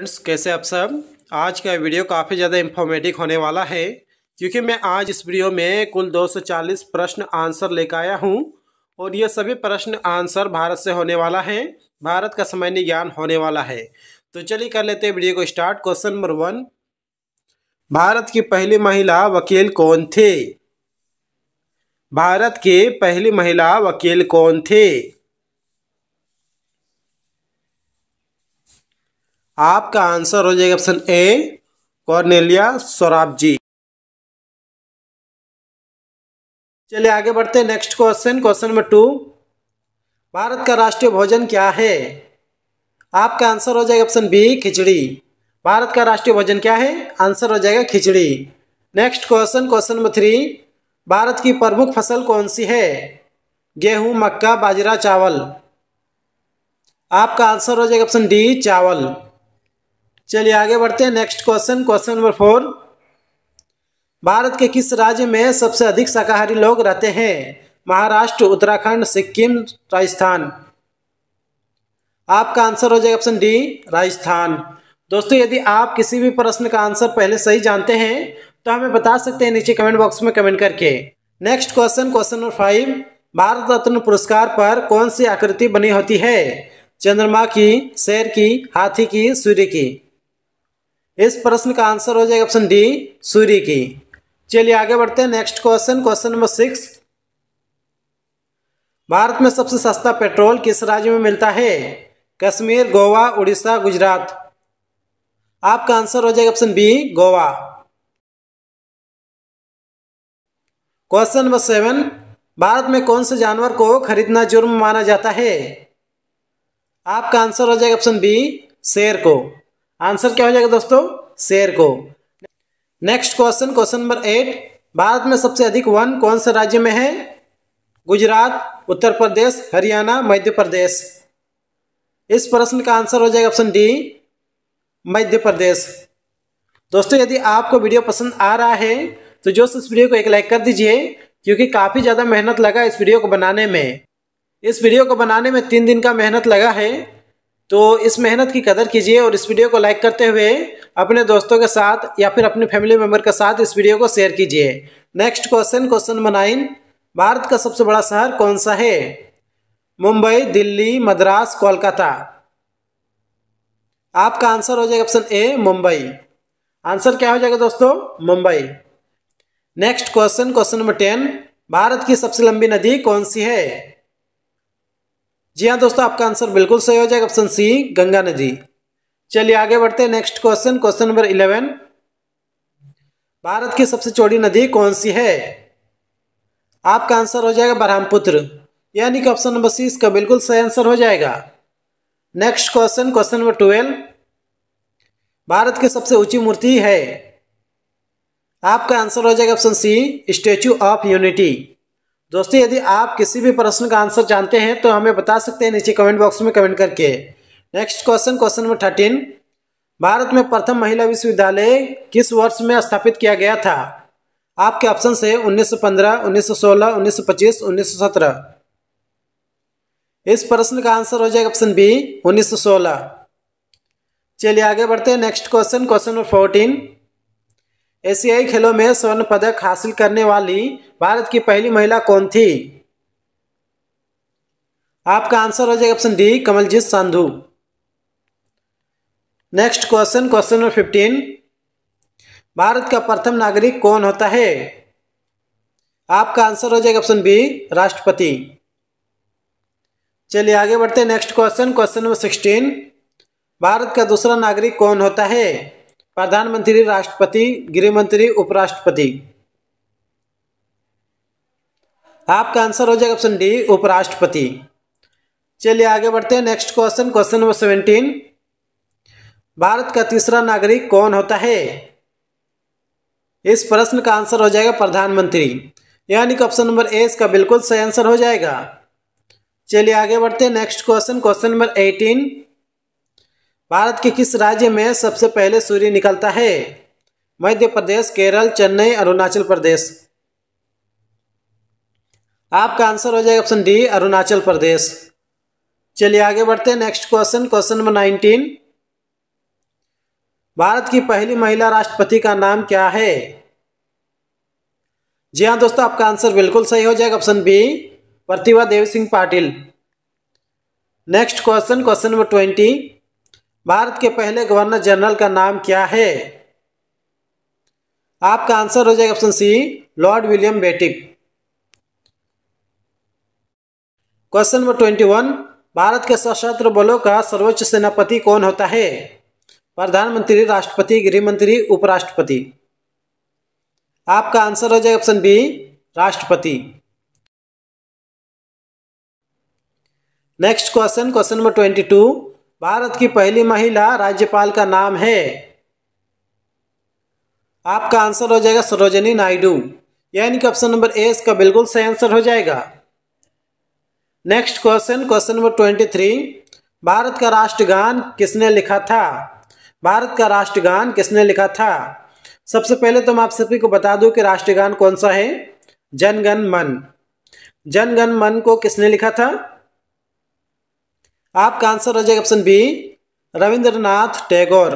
Friends कैसे आप सब आज का वीडियो काफ़ी ज़्यादा इन्फॉर्मेटिव होने वाला है क्योंकि मैं आज इस वीडियो में कुल 240 प्रश्न आंसर लेकर आया हूं और ये सभी प्रश्न आंसर भारत से होने वाला है भारत का सामान्य ज्ञान होने वाला है तो चलिए कर लेते हैं वीडियो को start question number one Bharat की पहली महिला वकील कौन थे भारत के पहली महिला वकील कौन थे आपका आंसर हो जाएगा ऑप्शन ए कॉर्नेलिया जी चलिए आगे बढ़ते हैं next question question number two Bharat का राष्ट्रीय भोजन क्या है आपका आंसर हो जाएगा ऑप्शन बी खिचड़ी भारत का राष्ट्रीय भोजन क्या है आंसर हो जाएगा खिचड़ी next question question number three Bharat की प्रमुख फसल कौन सी है गेहूं मक्का बाजरा चावल आपका आंसर हो जाएगा ऑप्शन डी चावल चलिए आगे बढ़ते हैं next question question number four Bharat के किस राज्य में सबसे अधिक शाकाहारी लोग रहते हैं महाराष्ट्र उत्तराखंड सिक्किम राजस्थान आपका आंसर हो जाएगा ऑप्शन डी राजस्थान दोस्तों यदि आप किसी भी प्रश्न का आंसर पहले सही जानते हैं तो हमें बता सकते हैं नीचे कमेंट बॉक्स में कमेंट करके next question question number five Bharat Ratna पुरस्कार पर कौन सी आकृति बनी होती है चंद्रमा की शेर की हाथी की सूर्य की इस प्रश्न का आंसर हो जाएगा ऑप्शन डी सूर्य की चलिए आगे बढ़ते हैं next question question number six Bharat में सबसे सस्ता पेट्रोल किस राज्य में मिलता है कश्मीर गोवा उड़ीसा गुजरात आपका आंसर हो जाएगा option B Goa question number seven Bharat में कौन से जानवर को खरीदना जुर्म माना जाता है आपका आंसर हो जाएगा ऑप्शन बी शेर को आंसर क्या हो जाएगा दोस्तों शेर को next question question number eight Bharat में सबसे अधिक वन कौन से राज्य में है गुजरात उत्तर प्रदेश हरियाणा मध्य प्रदेश इस प्रश्न का आंसर हो जाएगा ऑप्शन डी मध्य प्रदेश दोस्तों यदि आपको वीडियो पसंद आ रहा है तो जो इस वीडियो को एक लाइक कर दीजिए क्योंकि काफ़ी ज़्यादा मेहनत लगा इस वीडियो को बनाने में इस वीडियो को बनाने में तीन दिन का मेहनत लगा है तो इस मेहनत की कदर कीजिए और इस वीडियो को लाइक करते हुए अपने दोस्तों के साथ या फिर अपने फैमिली मेम्बर के साथ इस वीडियो को शेयर कीजिए next question question number nine Bharat का सबसे बड़ा शहर कौन सा है मुंबई दिल्ली मद्रास कोलकाता आपका आंसर हो जाएगा ऑप्शन ए मुंबई आंसर क्या हो जाएगा दोस्तों Mumbai next question question number ten Bharat की सबसे लंबी नदी कौन सी है जी हाँ दोस्तों आपका आंसर बिल्कुल सही हो जाएगा ऑप्शन सी गंगा नदी चलिए आगे बढ़ते हैं next question question number eleven Bharat की सबसे चौड़ी नदी कौन सी है आपका आंसर हो जाएगा ब्रह्मपुत्र यानी कि ऑप्शन नंबर सी इसका बिल्कुल सही आंसर हो जाएगा next question question number twelve Bharat की सबसे ऊंची मूर्ति है आपका आंसर हो जाएगा option C Statue of Unity दोस्तों यदि आप किसी भी प्रश्न का आंसर जानते हैं तो हमें बता सकते हैं नीचे कमेंट बॉक्स में कमेंट करके next question question number thirteen Bharat में प्रथम महिला विश्वविद्यालय किस वर्ष में स्थापित किया गया था आपके ऑप्शन है 1915, 1916, 1925, 1917। इस प्रश्न का आंसर हो जाएगा ऑप्शन बी 1916। चलिए आगे बढ़ते हैं next question question number fourteen एशियाई खेलों में स्वर्ण पदक हासिल करने वाली भारत की पहली महिला कौन थी आपका आंसर हो जाएगा option D Kamaljeet Sandhu next question question number fifteen Bharat का प्रथम नागरिक कौन होता है आपका आंसर हो जाएगा ऑप्शन बी राष्ट्रपति चलिए आगे बढ़ते हैं next question question number sixteen Bharat का दूसरा नागरिक कौन होता है प्रधानमंत्री राष्ट्रपति गृह मंत्री उपराष्ट्रपति आपका आंसर हो जाएगा ऑप्शन डी उपराष्ट्रपति चलिए आगे बढ़ते हैं next question question number seventeen Bharat का तीसरा नागरिक कौन होता है इस प्रश्न का आंसर हो जाएगा प्रधानमंत्री यानी कि ऑप्शन नंबर ए इसका बिल्कुल सही आंसर हो जाएगा चलिए आगे बढ़ते हैं next question question number eighteen Bharat के किस राज्य में सबसे पहले सूर्य निकलता है मध्य प्रदेश केरल चेन्नई अरुणाचल प्रदेश आपका आंसर हो जाएगा ऑप्शन डी अरुणाचल प्रदेश चलिए आगे बढ़ते हैं next question question number nineteen Bharat की पहली महिला राष्ट्रपति का नाम क्या है जी हाँ दोस्तों आपका आंसर बिल्कुल सही हो जाएगा option B Pratibha Devi Singh Patil next question question number twenty Bharat के पहले गवर्नर जनरल का नाम क्या है आपका आंसर हो जाएगा option C Lord William Bentinck question number twenty one Bharat के सशस्त्र बलों का सर्वोच्च सेनापति कौन होता है प्रधानमंत्री राष्ट्रपति गृहमंत्री उपराष्ट्रपति आपका आंसर हो जाएगा ऑप्शन बी राष्ट्रपति next question question number twenty two Bharat की पहली महिला राज्यपाल का नाम है आपका आंसर हो जाएगा सरोजनी नायडू यानी कि ऑप्शन नंबर ए इसका बिल्कुल सही आंसर हो जाएगा next question question number twenty three Bharat का राष्ट्रगान किसने लिखा था भारत का राष्ट्रगान किसने लिखा था सबसे पहले तो मैं आप सभी को बता दूं कि राष्ट्रगान कौन सा है जनगण मन जनगण मन को किसने लिखा था आपका आंसर हो जाएगा option B Rabindranath Tagore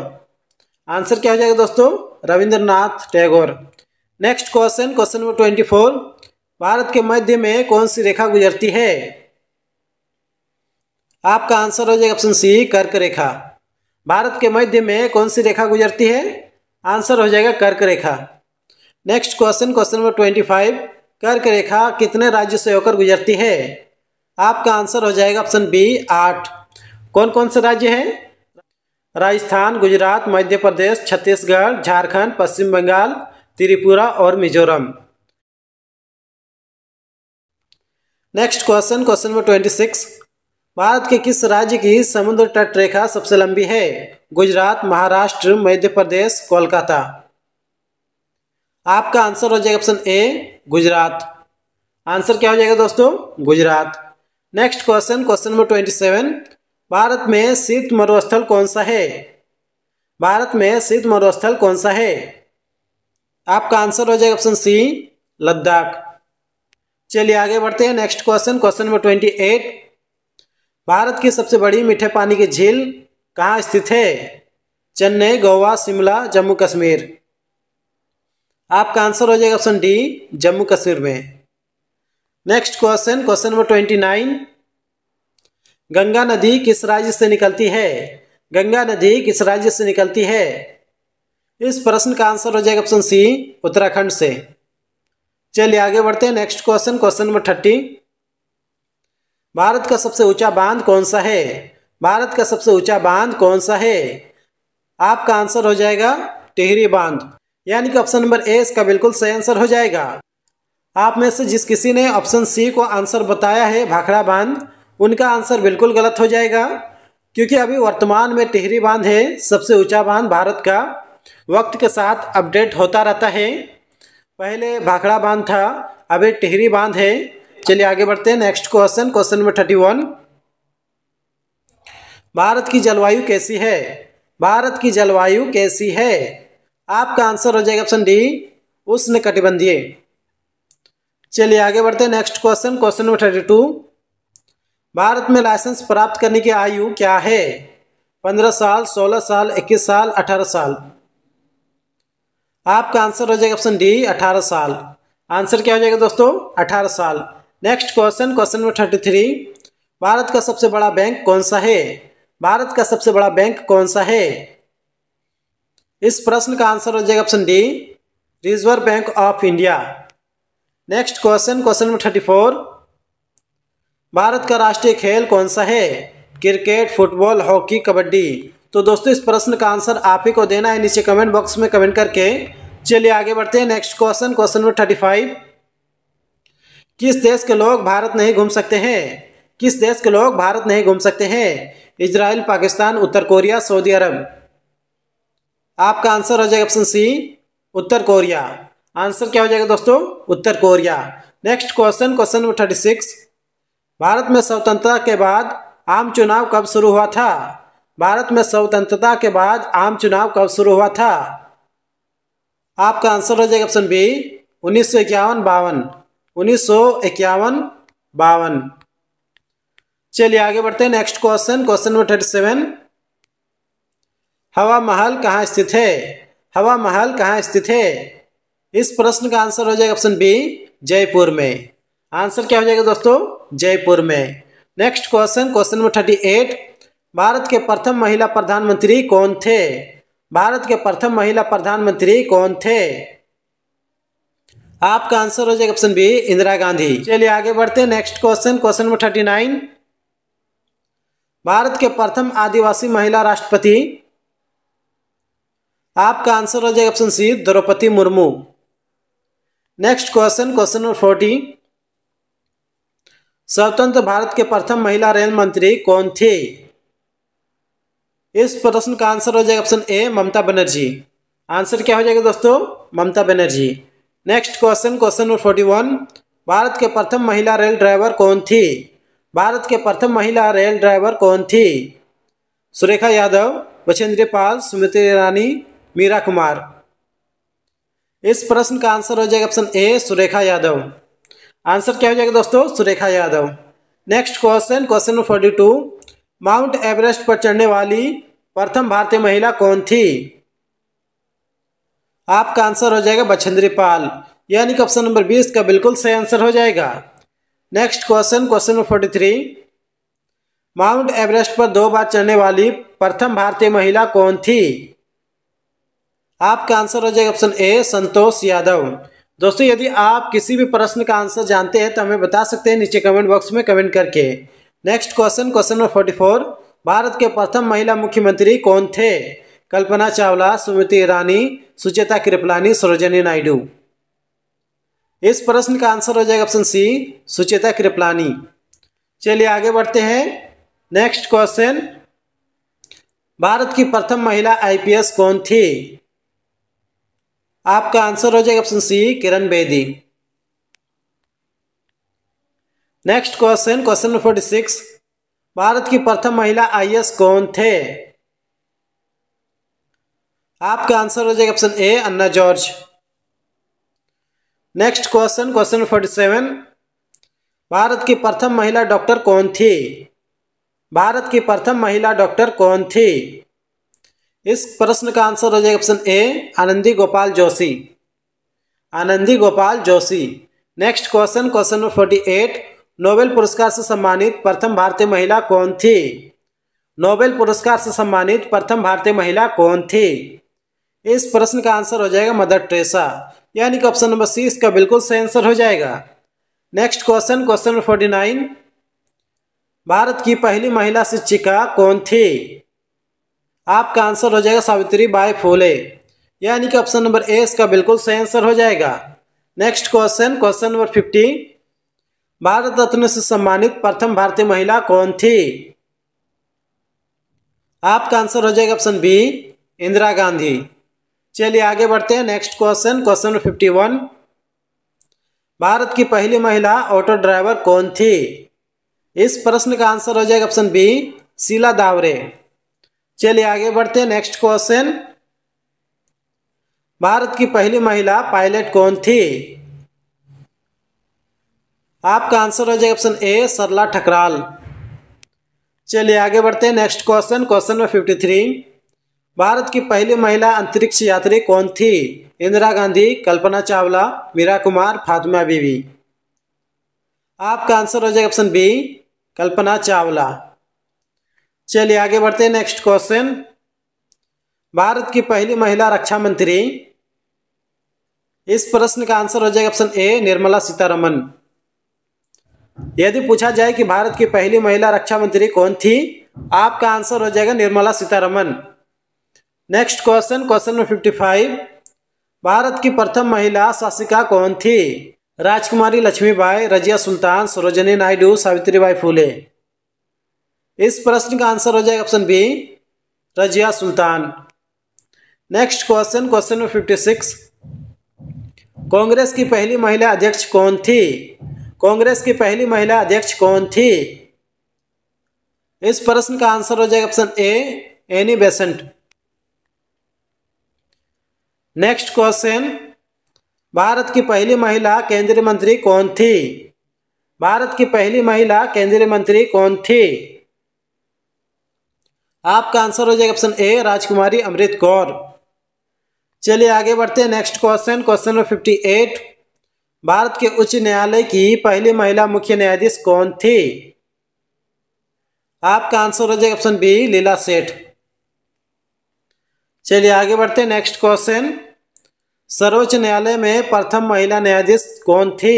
answer क्या हो जाएगा दोस्तों Rabindranath Tagore next question question number twenty four Bharat के मध्य में कौन सी रेखा गुजरती है आपका आंसर हो जाएगा ऑप्शन सी कर्क रेखा भारत के मध्य में कौन सी रेखा गुजरती है आंसर हो जाएगा कर्क रेखा next question question number twenty five कर्क रेखा कितने राज्य से होकर गुजरती है आपका आंसर हो जाएगा ऑप्शन बी आठ कौन कौन से राज्य हैं राजस्थान गुजरात मध्य प्रदेश छत्तीसगढ़ झारखंड पश्चिम बंगाल त्रिपुरा और Mizoram next question question number twenty six Bharat के किस राज्य की समुद्र तट रेखा सबसे लंबी है गुजरात महाराष्ट्र मध्य प्रदेश कोलकाता आपका आंसर हो जाएगा ऑप्शन ए गुजरात आंसर क्या हो जाएगा दोस्तों Gujarat next question question number twenty seven Bharat में शीत मरुस्थल कौन सा है भारत में शीत मरुस्थल कौन सा है आपका आंसर हो जाएगा ऑप्शन सी लद्दाख चलिए आगे बढ़ते हैं next question question number twenty eight Bharat की सबसे बड़ी मीठे पानी की झील कहाँ स्थित है चेन्नई गोवा शिमला जम्मू कश्मीर आपका आंसर हो जाएगा ऑप्शन डी जम्मू कश्मीर में next question question number twenty nine Ganga नदी किस राज्य से निकलती है गंगा नदी किस राज्य से निकलती है इस प्रश्न का आंसर हो जाएगा ऑप्शन सी उत्तराखंड से चलिए आगे बढ़ते हैं next question question number thirty Bharat का सबसे ऊंचा बांध कौन सा है भारत का सबसे ऊंचा बांध कौन सा है आपका आंसर हो जाएगा टिहरी बांध यानी कि ऑप्शन नंबर ए इसका बिल्कुल सही आंसर हो जाएगा आप में से जिस किसी ने ऑप्शन सी को आंसर बताया है भाखड़ा बांध उनका आंसर बिल्कुल गलत हो जाएगा क्योंकि अभी वर्तमान में टिहरी बांध है सबसे ऊंचा बांध भारत का वक्त के साथ अपडेट होता रहता है पहले भाखड़ा बांध था अभी टिहरी बांध है चलिए आगे बढ़ते हैं next question question number thirty one Bharat की जलवायु कैसी है भारत की जलवायु कैसी है आपका आंसर हो जाएगा ऑप्शन डी उष्ण कटिबंधीय चलिए आगे बढ़ते हैं next question question number thirty two Bharat में लाइसेंस प्राप्त करने की आयु क्या है पंद्रह साल सोलह साल इक्कीस साल अठारह साल आपका आंसर हो जाएगा ऑप्शन डी अठारह साल आंसर क्या हो जाएगा दोस्तों अठारह साल next question question number thirty three Bharat का सबसे बड़ा बैंक कौन सा है भारत का सबसे बड़ा बैंक कौन सा है इस प्रश्न का आंसर हो जाएगा option D Reserve bank of India next question question number thirty four Bharat का राष्ट्रीय खेल कौन सा है क्रिकेट फुटबॉल हॉकी कबड्डी तो दोस्तों इस प्रश्न का आंसर आप ही को देना है नीचे कमेंट बॉक्स में कमेंट करके चलिए आगे बढ़ते हैं next question question number thirty five किस देश के लोग भारत नहीं घूम सकते हैं किस देश के लोग भारत नहीं घूम सकते हैं इज़राइल पाकिस्तान उत्तर कोरिया सऊदी अरब आपका आंसर हो जाएगा ऑप्शन सी उत्तर कोरिया आंसर क्या हो जाएगा दोस्तों उत्तर Korea next question question number thirty six Bharat में स्वतंत्रता के बाद आम चुनाव कब शुरू हुआ था भारत में स्वतंत्रता के बाद आम चुनाव कब शुरू हुआ था आपका आंसर हो जाएगा ऑप्शन बी उन्नीस सौ इक्यावन बावन उन्नीस सौ इक्यावन बावन चलिए आगे बढ़ते हैं next question question number thirty seven Hawa Mahal कहाँ स्थित है हवा महल कहाँ स्थित है इस प्रश्न का आंसर हो जाएगा ऑप्शन बी जयपुर में आंसर क्या हो जाएगा दोस्तों जयपुर में next question question number thirty eight Bharat के प्रथम महिला प्रधानमंत्री कौन थे भारत के प्रथम महिला प्रधानमंत्री कौन थे आपका आंसर हो जाएगा ऑप्शन बी इंदिरा गांधी चलिए आगे बढ़ते हैं next question question number thirty nine Bharat के प्रथम आदिवासी महिला राष्ट्रपति आपका आंसर हो जाएगा option C Draupadi Murmu next question question number forty स्वतंत्र भारत के प्रथम महिला रेल मंत्री कौन थे इस प्रश्न का आंसर हो जाएगा option A Mamata Banerjee answer क्या हो जाएगा दोस्तों Mamata Banerjee next question question number forty one Bharat के प्रथम महिला रेल ड्राइवर कौन थी भारत के प्रथम महिला रेल ड्राइवर कौन थी सुरेखा यादव बछेंद्री पाल स्मृति ईरानी मीरा कुमार इस प्रश्न का आंसर हो जाएगा option A Surekha Yadav answer क्या हो जाएगा दोस्तों Surekha Yadav next question question number forty two Mount Everest पर चढ़ने वाली प्रथम भारतीय महिला कौन थी आपका आंसर हो जाएगा बछेंद्री पाल यानी कि ऑप्शन नंबर बीस का बिल्कुल सही आंसर हो जाएगा next question question number forty three Mount Everest पर दो बार चढ़ने वाली प्रथम भारतीय महिला कौन थी आपका आंसर हो जाएगा ऑप्शन ए संतोष यादव दोस्तों यदि आप किसी भी प्रश्न का आंसर जानते हैं तो हमें बता सकते हैं नीचे कमेंट बॉक्स में कमेंट करके next question question number forty four Bharat के प्रथम महिला मुख्यमंत्री कौन थे कल्पना चावला सुमिति ईरानी सुचेता कृपलानी सरोजनी नायडू इस प्रश्न का आंसर हो जाएगा ऑप्शन सी सुचेता कृपलानी चलिए आगे बढ़ते हैं नेक्स्ट क्वेश्चन भारत की प्रथम महिला आईपीएस कौन थी आपका आंसर हो जाएगा option C Kiran Bedi next question question number forty six Bharat की प्रथम महिला आईएएस कौन थे आपका आंसर हो जाएगा option A Anna George next question question forty seven Bharat की प्रथम महिला डॉक्टर कौन थी भारत की प्रथम महिला डॉक्टर कौन थी इस प्रश्न का आंसर हो जाएगा option A Anandi Gopal Joshi Anandi Gopal Joshi next question question number forty eight Nobel पुरस्कार से सम्मानित प्रथम भारतीय महिला कौन थी नोबेल पुरस्कार से सम्मानित प्रथम भारतीय महिला कौन थी इस प्रश्न का आंसर हो जाएगा मदर ट्रेसा यानी कि ऑप्शन नंबर सी इसका बिल्कुल सही आंसर हो जाएगा next question question number forty nine Bharat की पहली महिला शिक्षिका कौन थी आपका आंसर हो जाएगा सावित्री बाई फूले यानी कि ऑप्शन नंबर ए इसका बिल्कुल सही आंसर हो जाएगा next question question number fifty Bharat Ratna से सम्मानित प्रथम भारतीय महिला कौन थी आपका आंसर हो जाएगा ऑप्शन बी इंदिरा गांधी चलिए आगे बढ़ते हैं next question question number fifty one Bharat की पहली महिला ऑटो ड्राइवर कौन थी इस प्रश्न का आंसर हो जाएगा ऑप्शन बी शीला दावरे चलिए आगे बढ़ते हैं नेक्स्ट क्वेश्चन भारत की पहली महिला पायलट कौन थी आपका आंसर हो जाएगा ऑप्शन ए सरला ठकराल चलिए आगे बढ़ते हैं next question question number fifty three Bharat की पहली महिला अंतरिक्ष यात्री कौन थी इंदिरा गांधी कल्पना चावला मीरा कुमार फातिमा बीवी आपका आंसर हो जाएगा ऑप्शन बी कल्पना चावला चलिए आगे बढ़ते हैं नेक्स्ट क्वेश्चन भारत की पहली महिला रक्षा मंत्री इस प्रश्न का आंसर हो जाएगा ऑप्शन ए निर्मला सीतारमन यदि पूछा जाए कि भारत की पहली महिला रक्षा मंत्री कौन थी आपका आंसर हो जाएगा Nirmala Sitharaman next question question number fifty five Bharat की प्रथम महिला शासिका कौन थी राजकुमारी लक्ष्मीबाई रजिया सुल्तान सरोजनी नायडू सावित्रीबाई फूले इस प्रश्न का आंसर हो जाएगा option B Razia Sultan next question question number fifty six Congress की पहली महिला अध्यक्ष कौन थी कांग्रेस की पहली महिला अध्यक्ष कौन थी इस प्रश्न का आंसर हो जाएगा option A Annie Besant next question Bharat की पहली महिला केंद्रीय मंत्री कौन थी भारत की पहली महिला केंद्रीय मंत्री कौन थी आपका आंसर हो जाएगा ऑप्शन ए राजकुमारी अमृत कौर चलिए आगे बढ़ते हैं next question question number fifty eight Bharat के उच्च न्यायालय की पहली महिला मुख्य न्यायाधीश कौन थी आपका आंसर हो जाएगा ऑप्शन बी लीला सेठ चलिए आगे बढ़ते हैं नेक्स्ट क्वेश्चन सर्वोच्च न्यायालय में प्रथम महिला न्यायाधीश कौन थे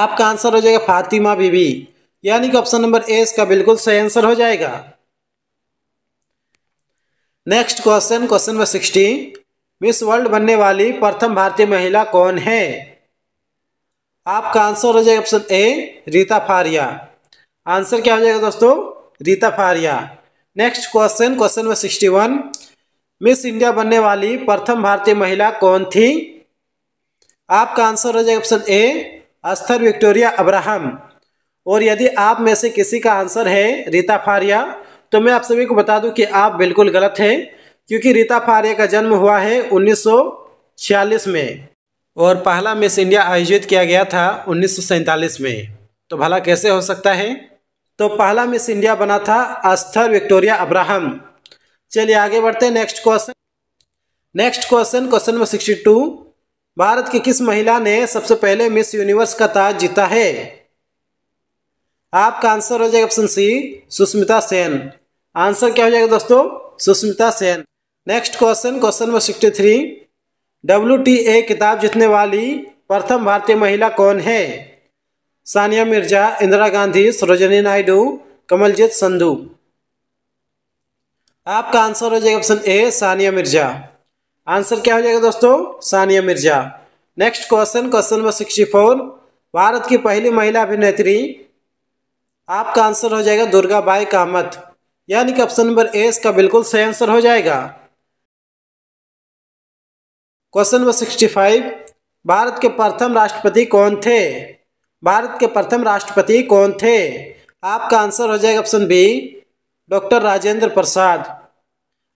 आपका आंसर हो जाएगा फातिमा बीबी यानी कि ऑप्शन नंबर ए इसका बिल्कुल सही आंसर हो जाएगा next question question number sixty Miss World बनने वाली प्रथम भारतीय महिला कौन है आपका आंसर हो जाएगा option A Reita Faria answer क्या हो जाएगा दोस्तों Reita Faria next question question number sixty one Miss India बनने वाली प्रथम भारतीय महिला कौन थी आपका आंसर हो जाएगा ऑप्शन ए अस्थर विक्टोरिया अब्राहम और यदि आप में से किसी का आंसर है रीता फारिया तो मैं आप सभी को बता दूं कि आप बिल्कुल गलत हैं क्योंकि रीता फारिया का जन्म हुआ है 1946 में और पहला मिस इंडिया आयोजित किया गया था उन्नीस में तो भला कैसे हो सकता है तो पहला मिस इंडिया बना था अस्थर विक्टोरिया अब्राहम चलिए आगे बढ़ते हैं next question next question question number sixty two Bharat की किस महिला ने सबसे पहले मिस यूनिवर्स का ताज जीता है आपका आंसर हो जाएगा option C Sushmita Sen answer क्या हो जाएगा दोस्तों Sushmita Sen next question question number sixty three W T A किताब जीतने वाली प्रथम भारतीय महिला कौन है सानिया मिर्जा इंदिरा गांधी सरोजनी नायडू कमलजीत संधू आपका आंसर हो जाएगा option A Sania Mirza answer क्या हो जाएगा दोस्तों Sania Mirza next question question number sixty four Bharat की पहली महिला अभिनेत्री आपका आंसर हो जाएगा दुर्गा बाई कामत यानी कि ऑप्शन नंबर ए इसका बिल्कुल सही आंसर हो जाएगा question number sixty five Bharat के प्रथम राष्ट्रपति कौन थे भारत के प्रथम राष्ट्रपति कौन थे आपका आंसर हो जाएगा option B doctor Rajendra Prasad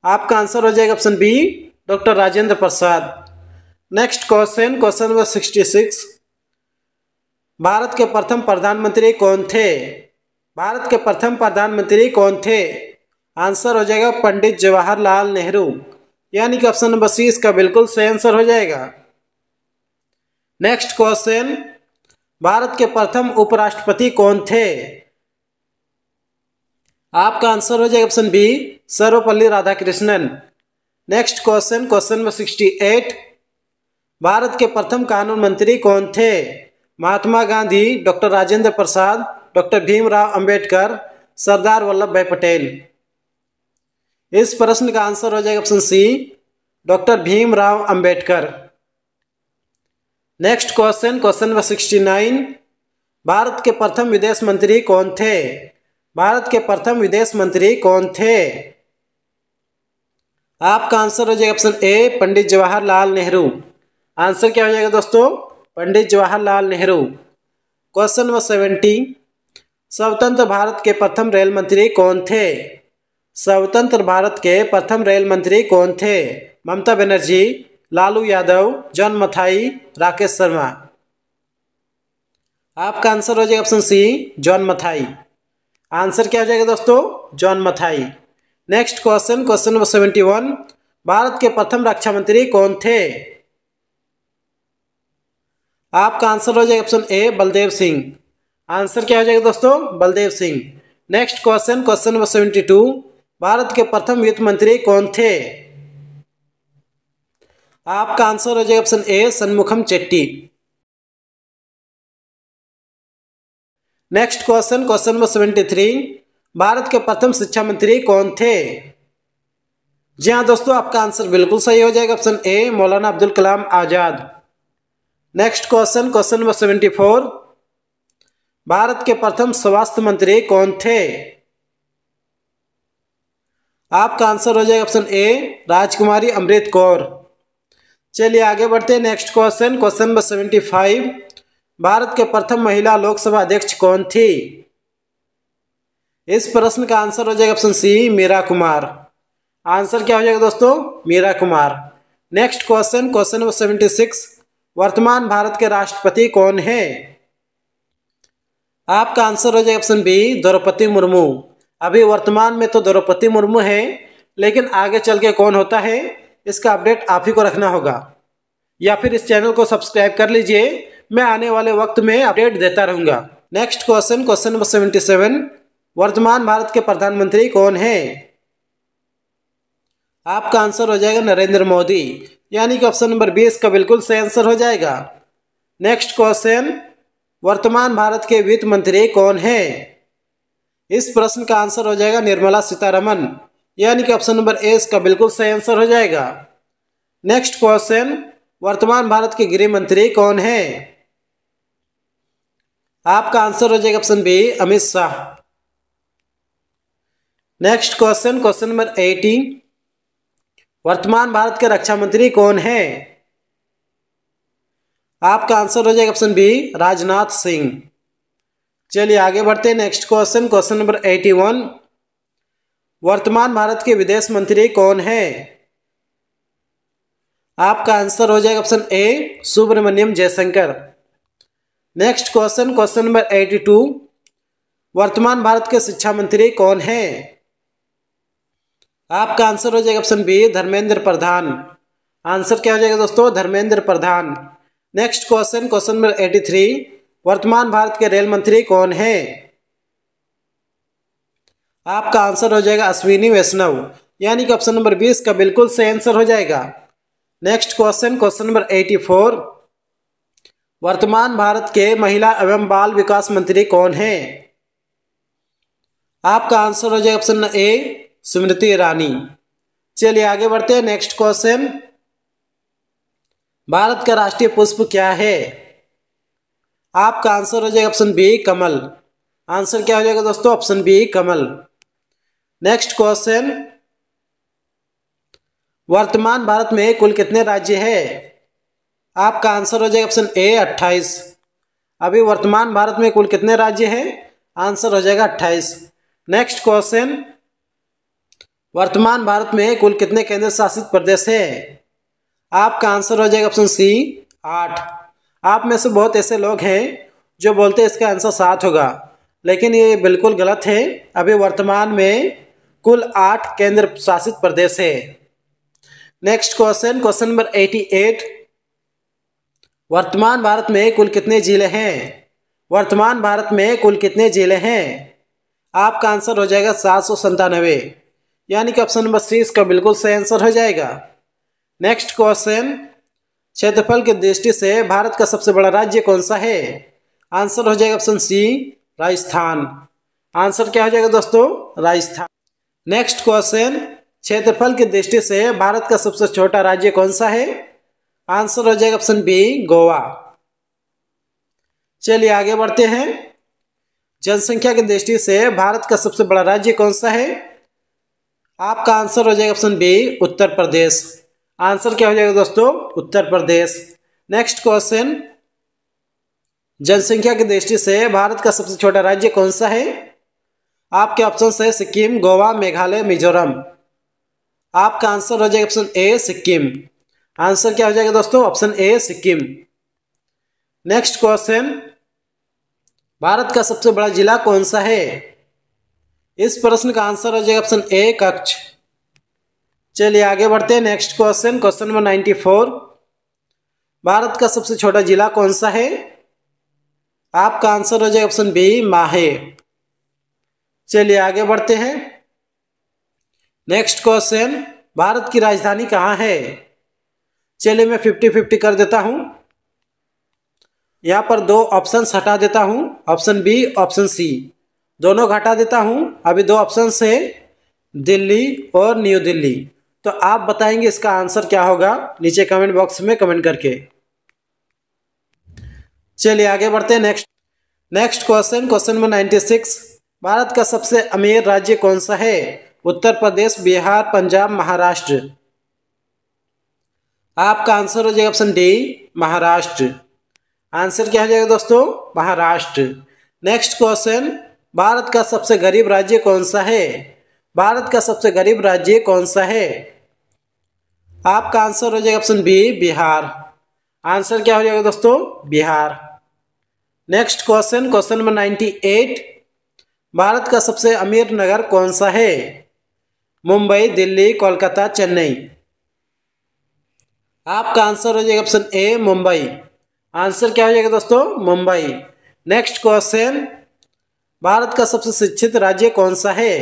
आपका आंसर हो जाएगा option B doctor Rajendra Prasad next question question number sixty six Bharat के प्रथम प्रधानमंत्री कौन थे भारत के प्रथम प्रधानमंत्री कौन थे आंसर हो जाएगा पंडित जवाहरलाल नेहरू यानी कि ऑप्शन नंबर सी इसका बिल्कुल सही आंसर हो जाएगा नेक्स्ट क्वेश्चन भारत के प्रथम उपराष्ट्रपति कौन थे आपका आंसर हो जाएगा option B Sarvepalli Radhakrishnan next question question number sixty eight Bharat के प्रथम कानून मंत्री कौन थे महात्मा गांधी डॉक्टर राजेंद्र प्रसाद डॉक्टर भीमराव अंबेडकर सरदार वल्लभ भाई पटेल इस प्रश्न का आंसर हो जाएगा option C doctor Bhimrao Ambedkar next question question number sixty nine Bharat के प्रथम विदेश मंत्री कौन थे भारत के प्रथम विदेश मंत्री कौन थे आपका आंसर हो जाएगा option A Pandit Jawaharlal Nehru answer क्या हो जाएगा दोस्तों Pandit Jawaharlal Nehru question number seventy स्वतंत्र भारत के प्रथम रेल मंत्री कौन थे स्वतंत्र भारत के प्रथम रेल मंत्री कौन थे ममता बनर्जी लालू यादव जॉन मथाई राकेश शर्मा आपका आंसर हो जाएगा option C John Mathai answer क्या हो जाएगा दोस्तों John Mathai next question question number seventy one Bharat के प्रथम रक्षा मंत्री कौन थे आपका आंसर हो जाएगा option A Baldev Singh answer क्या हो जाएगा दोस्तों Baldev Singh next question question number seventy two Bharat के प्रथम वित्त मंत्री कौन थे आपका आंसर हो जाएगा option A Shanmukham Chetty next question question number seventy three Bharat के प्रथम शिक्षा मंत्री कौन थे जी हाँ दोस्तों आपका आंसर बिल्कुल सही हो जाएगा option A Maulana Abdul Kalam Azad next question question number seventy four Bharat के प्रथम स्वास्थ्य मंत्री कौन थे आपका आंसर हो जाएगा ऑप्शन ए राजकुमारी अमृत कौर चलिए आगे बढ़ते हैं next question question number seventy five Bharat के प्रथम महिला लोकसभा अध्यक्ष कौन थी इस प्रश्न का आंसर हो जाएगा option C Meira Kumar answer क्या हो जाएगा दोस्तों Meira Kumar next question question number seventy six वर्तमान भारत के राष्ट्रपति कौन है आपका आंसर हो जाएगा ऑप्शन बी द्रौपदी मुर्मू अभी वर्तमान में तो द्रौपदी मुर्मू है लेकिन आगे चल के कौन होता है इसका अपडेट आप ही को रखना होगा या फिर इस चैनल को सब्सक्राइब कर लीजिए मैं आने वाले वक्त में अपडेट देता रहूंगा next question question number seventy seven वर्तमान भारत के प्रधानमंत्री कौन है आपका आंसर हो जाएगा नरेंद्र मोदी यानी कि ऑप्शन नंबर बीस का बिल्कुल सही आंसर हो जाएगा नेक्स्ट क्वेश्चन वर्तमान भारत के वित्त मंत्री कौन है इस प्रश्न का आंसर हो जाएगा निर्मला सीतारमन यानी कि ऑप्शन नंबर ए इसका बिल्कुल सही आंसर हो जाएगा नेक्स्ट क्वेश्चन वर्तमान भारत के गृह मंत्री कौन है आपका आंसर हो जाएगा option B Amit Shah next question question number eighteen वर्तमान भारत के रक्षा मंत्री कौन है आपका आंसर हो जाएगा ऑप्शन बी राजनाथ सिंह चलिए आगे बढ़ते हैं next question question number eighty one वर्तमान भारत के विदेश मंत्री कौन है आपका आंसर हो जाएगा option A Subrahmanyam Jaishankar next question question number eighty two वर्तमान भारत के शिक्षा मंत्री कौन है आपका आंसर हो जाएगा option B Dharmendra Pradhan answer क्या हो जाएगा दोस्तों Dharmendra Pradhan next question question number eighty three वर्तमान भारत के रेल मंत्री कौन है आपका आंसर हो जाएगा अश्विनी वैष्णव यानी कि ऑप्शन नंबर बी इसका बिल्कुल सही आंसर हो जाएगा next question question number eighty four वर्तमान भारत के महिला एवं बाल विकास मंत्री कौन हैं आपका आंसर हो जाए ऑप्शन ए स्मृति ईरानी चलिए आगे बढ़ते हैं नेक्स्ट क्वेश्चन भारत का राष्ट्रीय पुष्प क्या है आपका आंसर हो जाएगा ऑप्शन बी कमल आंसर क्या हो जाएगा दोस्तों ऑप्शन बी कमल नेक्स्ट क्वेश्चन वर्तमान भारत में कुल कितने राज्य हैं आपका आंसर हो जाएगा ऑप्शन ए अट्ठाईस अभी वर्तमान भारत में कुल कितने राज्य हैं आंसर हो जाएगा अट्ठाईस नेक्स्ट क्वेश्चन वर्तमान भारत में कुल कितने केंद्र शासित प्रदेश है आपका आंसर हो जाएगा ऑप्शन सी आठ आप में से बहुत ऐसे लोग हैं जो बोलते हैं इसका आंसर सात होगा लेकिन ये बिल्कुल गलत है अभी वर्तमान में कुल आठ केंद्र शासित प्रदेश है next question question number eighty eight वर्तमान भारत में कुल कितने ज़िले हैं वर्तमान भारत में कुल कितने ज़िले हैं आपका आंसर हो जाएगा सात सौ संतानवे यानी कि ऑप्शन नंबर सी इसका बिल्कुल सही आंसर हो जाएगा नेक्स्ट क्वेश्चन क्षेत्रफल की दृष्टि से भारत का सबसे बड़ा राज्य कौन सा है आंसर हो जाएगा ऑप्शन सी राजस्थान आंसर क्या हो जाएगा दोस्तों राजस्थान नेक्स्ट क्वेश्चन क्षेत्रफल की दृष्टि से भारत का सबसे छोटा राज्य कौन सा है आंसर हो जाएगा ऑप्शन बी गोवा चलिए आगे बढ़ते हैं जनसंख्या की दृष्टि से भारत का सबसे बड़ा राज्य कौन सा है आपका आंसर हो जाएगा option B Uttar Pradesh answer क्या हो जाएगा दोस्तों उत्तर प्रदेश नेक्स्ट क्वेश्चन जनसंख्या की दृष्टि से भारत का सबसे छोटा राज्य कौन सा है आपके ऑप्शन है सिक्किम गोवा मेघालय मिजोरम आपका आंसर हो जाएगा ऑप्शन ए सिक्किम आंसर क्या हो जाएगा दोस्तों option A Sikkim next question Bharat का सबसे बड़ा जिला कौन सा है इस प्रश्न का आंसर हो जाएगा ऑप्शन ए कक्ष चलिए आगे बढ़ते हैं next question question number ninety four Bharat का सबसे छोटा जिला कौन सा है आपका आंसर हो जाएगा ऑप्शन बी माहे चलिए आगे बढ़ते हैं नेक्स्ट क्वेश्चन भारत की राजधानी कहाँ है चलिए मैं फिफ्टी फिफ्टी कर देता हूँ यहाँ पर दो ऑप्शन हटा देता हूँ ऑप्शन बी ऑप्शन सी दोनों घटा देता हूँ अभी दो ऑप्शन है दिल्ली और न्यू दिल्ली तो आप बताएंगे इसका आंसर क्या होगा नीचे कमेंट बॉक्स में कमेंट करके चलिए आगे बढ़ते हैं next next question question number ninety six Bharat का सबसे अमीर राज्य कौन सा है उत्तर प्रदेश बिहार पंजाब महाराष्ट्र आपका आंसर हो जाएगा ऑप्शन डी महाराष्ट्र आंसर क्या हो जाएगा दोस्तों महाराष्ट्र नेक्स्ट क्वेश्चन भारत का सबसे गरीब राज्य कौन सा है भारत का सबसे गरीब राज्य कौन सा है आपका आंसर हो जाएगा ऑप्शन बी बिहार आंसर क्या हो जाएगा दोस्तों Bihar next question question number ninety eight Bharat का सबसे अमीर नगर कौन सा है मुंबई दिल्ली कोलकाता चेन्नई आपका आंसर हो जाएगा ऑप्शन ए मुंबई आंसर क्या हो जाएगा दोस्तों मुंबई नेक्स्ट क्वेश्चन भारत का सबसे शिक्षित राज्य कौन सा है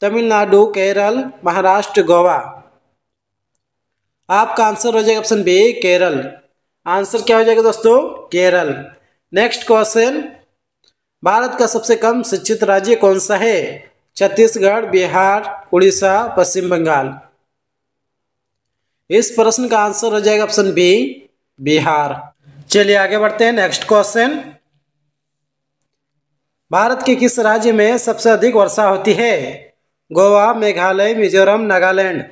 तमिलनाडु केरल महाराष्ट्र गोवा आपका आंसर हो जाएगा ऑप्शन बी केरल आंसर क्या हो जाएगा दोस्तों केरल नेक्स्ट क्वेश्चन भारत का सबसे कम शिक्षित राज्य कौन सा है छत्तीसगढ़ बिहार उड़ीसा पश्चिम बंगाल इस प्रश्न का आंसर हो जाएगा ऑप्शन बी बिहार चलिए आगे बढ़ते हैं नेक्स्ट क्वेश्चन भारत के किस राज्य में सबसे अधिक वर्षा होती है गोवा मेघालय मिजोरम नागालैंड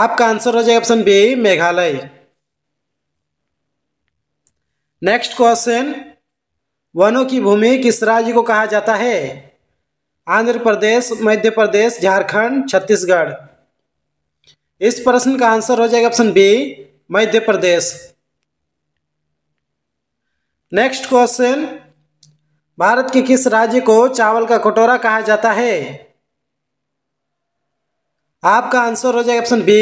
आपका आंसर हो जाएगा option B Meghalaya next question वनों की भूमि किस राज्य को कहा जाता है आंध्र प्रदेश मध्य प्रदेश झारखंड छत्तीसगढ़ इस प्रश्न का आंसर हो जाएगा option B Madhya Pradesh next question Bharat के किस राज्य को चावल का कटोरा कहा जाता है आपका आंसर हो जाएगा ऑप्शन बी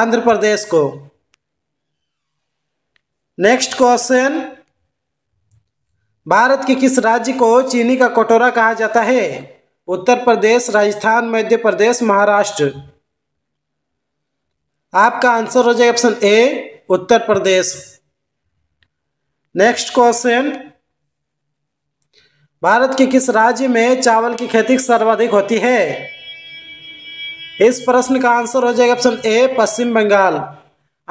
आंध्र प्रदेश को नेक्स्ट क्वेश्चन भारत के किस राज्य को चीनी का कटोरा कहा जाता है उत्तर प्रदेश राजस्थान मध्य प्रदेश महाराष्ट्र आपका आंसर हो जाएगा option A Uttar Pradesh next question Bharat के किस राज्य में चावल की खेती सर्वाधिक होती है इस प्रश्न का आंसर हो जाएगा option A Paschim Bengal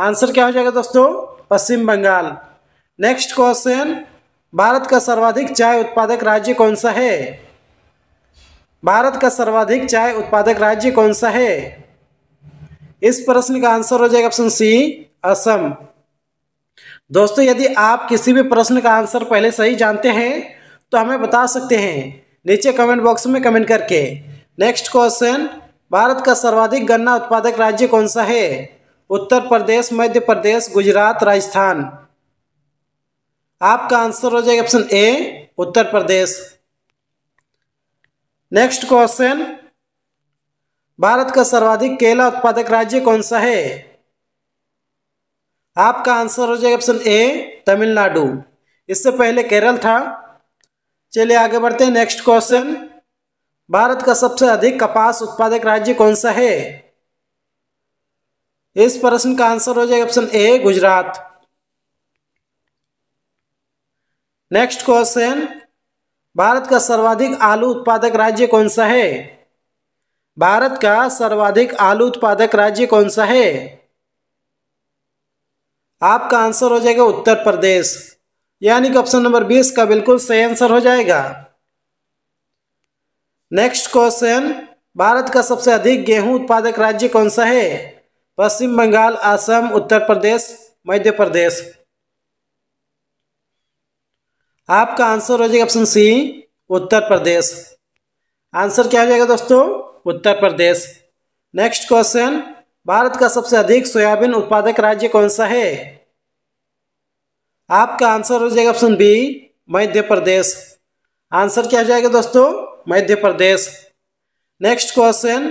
answer क्या हो जाएगा दोस्तों पश्चिम बंगाल नेक्स्ट क्वेश्चन भारत का सर्वाधिक चाय उत्पादक राज्य कौन सा है भारत का सर्वाधिक चाय उत्पादक राज्य कौन सा है इस प्रश्न का आंसर हो जाएगा ऑप्शन सी असम दोस्तों यदि आप किसी भी प्रश्न का आंसर पहले सही जानते हैं तो हमें बता सकते हैं नीचे कमेंट बॉक्स में कमेंट करके नेक्स्ट क्वेश्चन भारत का सर्वाधिक गन्ना उत्पादक राज्य कौन सा है उत्तर प्रदेश मध्य प्रदेश गुजरात राजस्थान आपका आंसर हो जाएगा option A Uttar Pradesh next question Bharat का सर्वाधिक केला उत्पादक राज्य कौन सा है आपका आंसर हो जाएगा ऑप्शन ए तमिलनाडु इससे पहले केरल था चलिए आगे बढ़ते हैं नेक्स्ट क्वेश्चन भारत का सबसे अधिक कपास उत्पादक राज्य कौन सा है इस प्रश्न का आंसर हो जाएगा option A Gujarat next question Bharat का सर्वाधिक आलू उत्पादक राज्य कौन सा है भारत का सर्वाधिक आलू उत्पादक राज्य कौन सा है आपका आंसर हो जाएगा उत्तर प्रदेश यानी कि ऑप्शन नंबर बीस का बिल्कुल सही आंसर हो जाएगा नेक्स्ट क्वेश्चन भारत का सबसे अधिक गेहूं उत्पादक राज्य कौन सा है पश्चिम बंगाल असम उत्तर प्रदेश मध्य प्रदेश आपका आंसर हो जाएगा ऑप्शन सी उत्तर प्रदेश आंसर क्या हो जाएगा दोस्तों उत्तर प्रदेश नेक्स्ट क्वेश्चन भारत का सबसे अधिक सोयाबीन उत्पादक राज्य कौन सा है आपका आंसर हो जाएगा option B Madhya Pradesh answer क्या हो जाएगा दोस्तों मध्य प्रदेश नेक्स्ट क्वेश्चन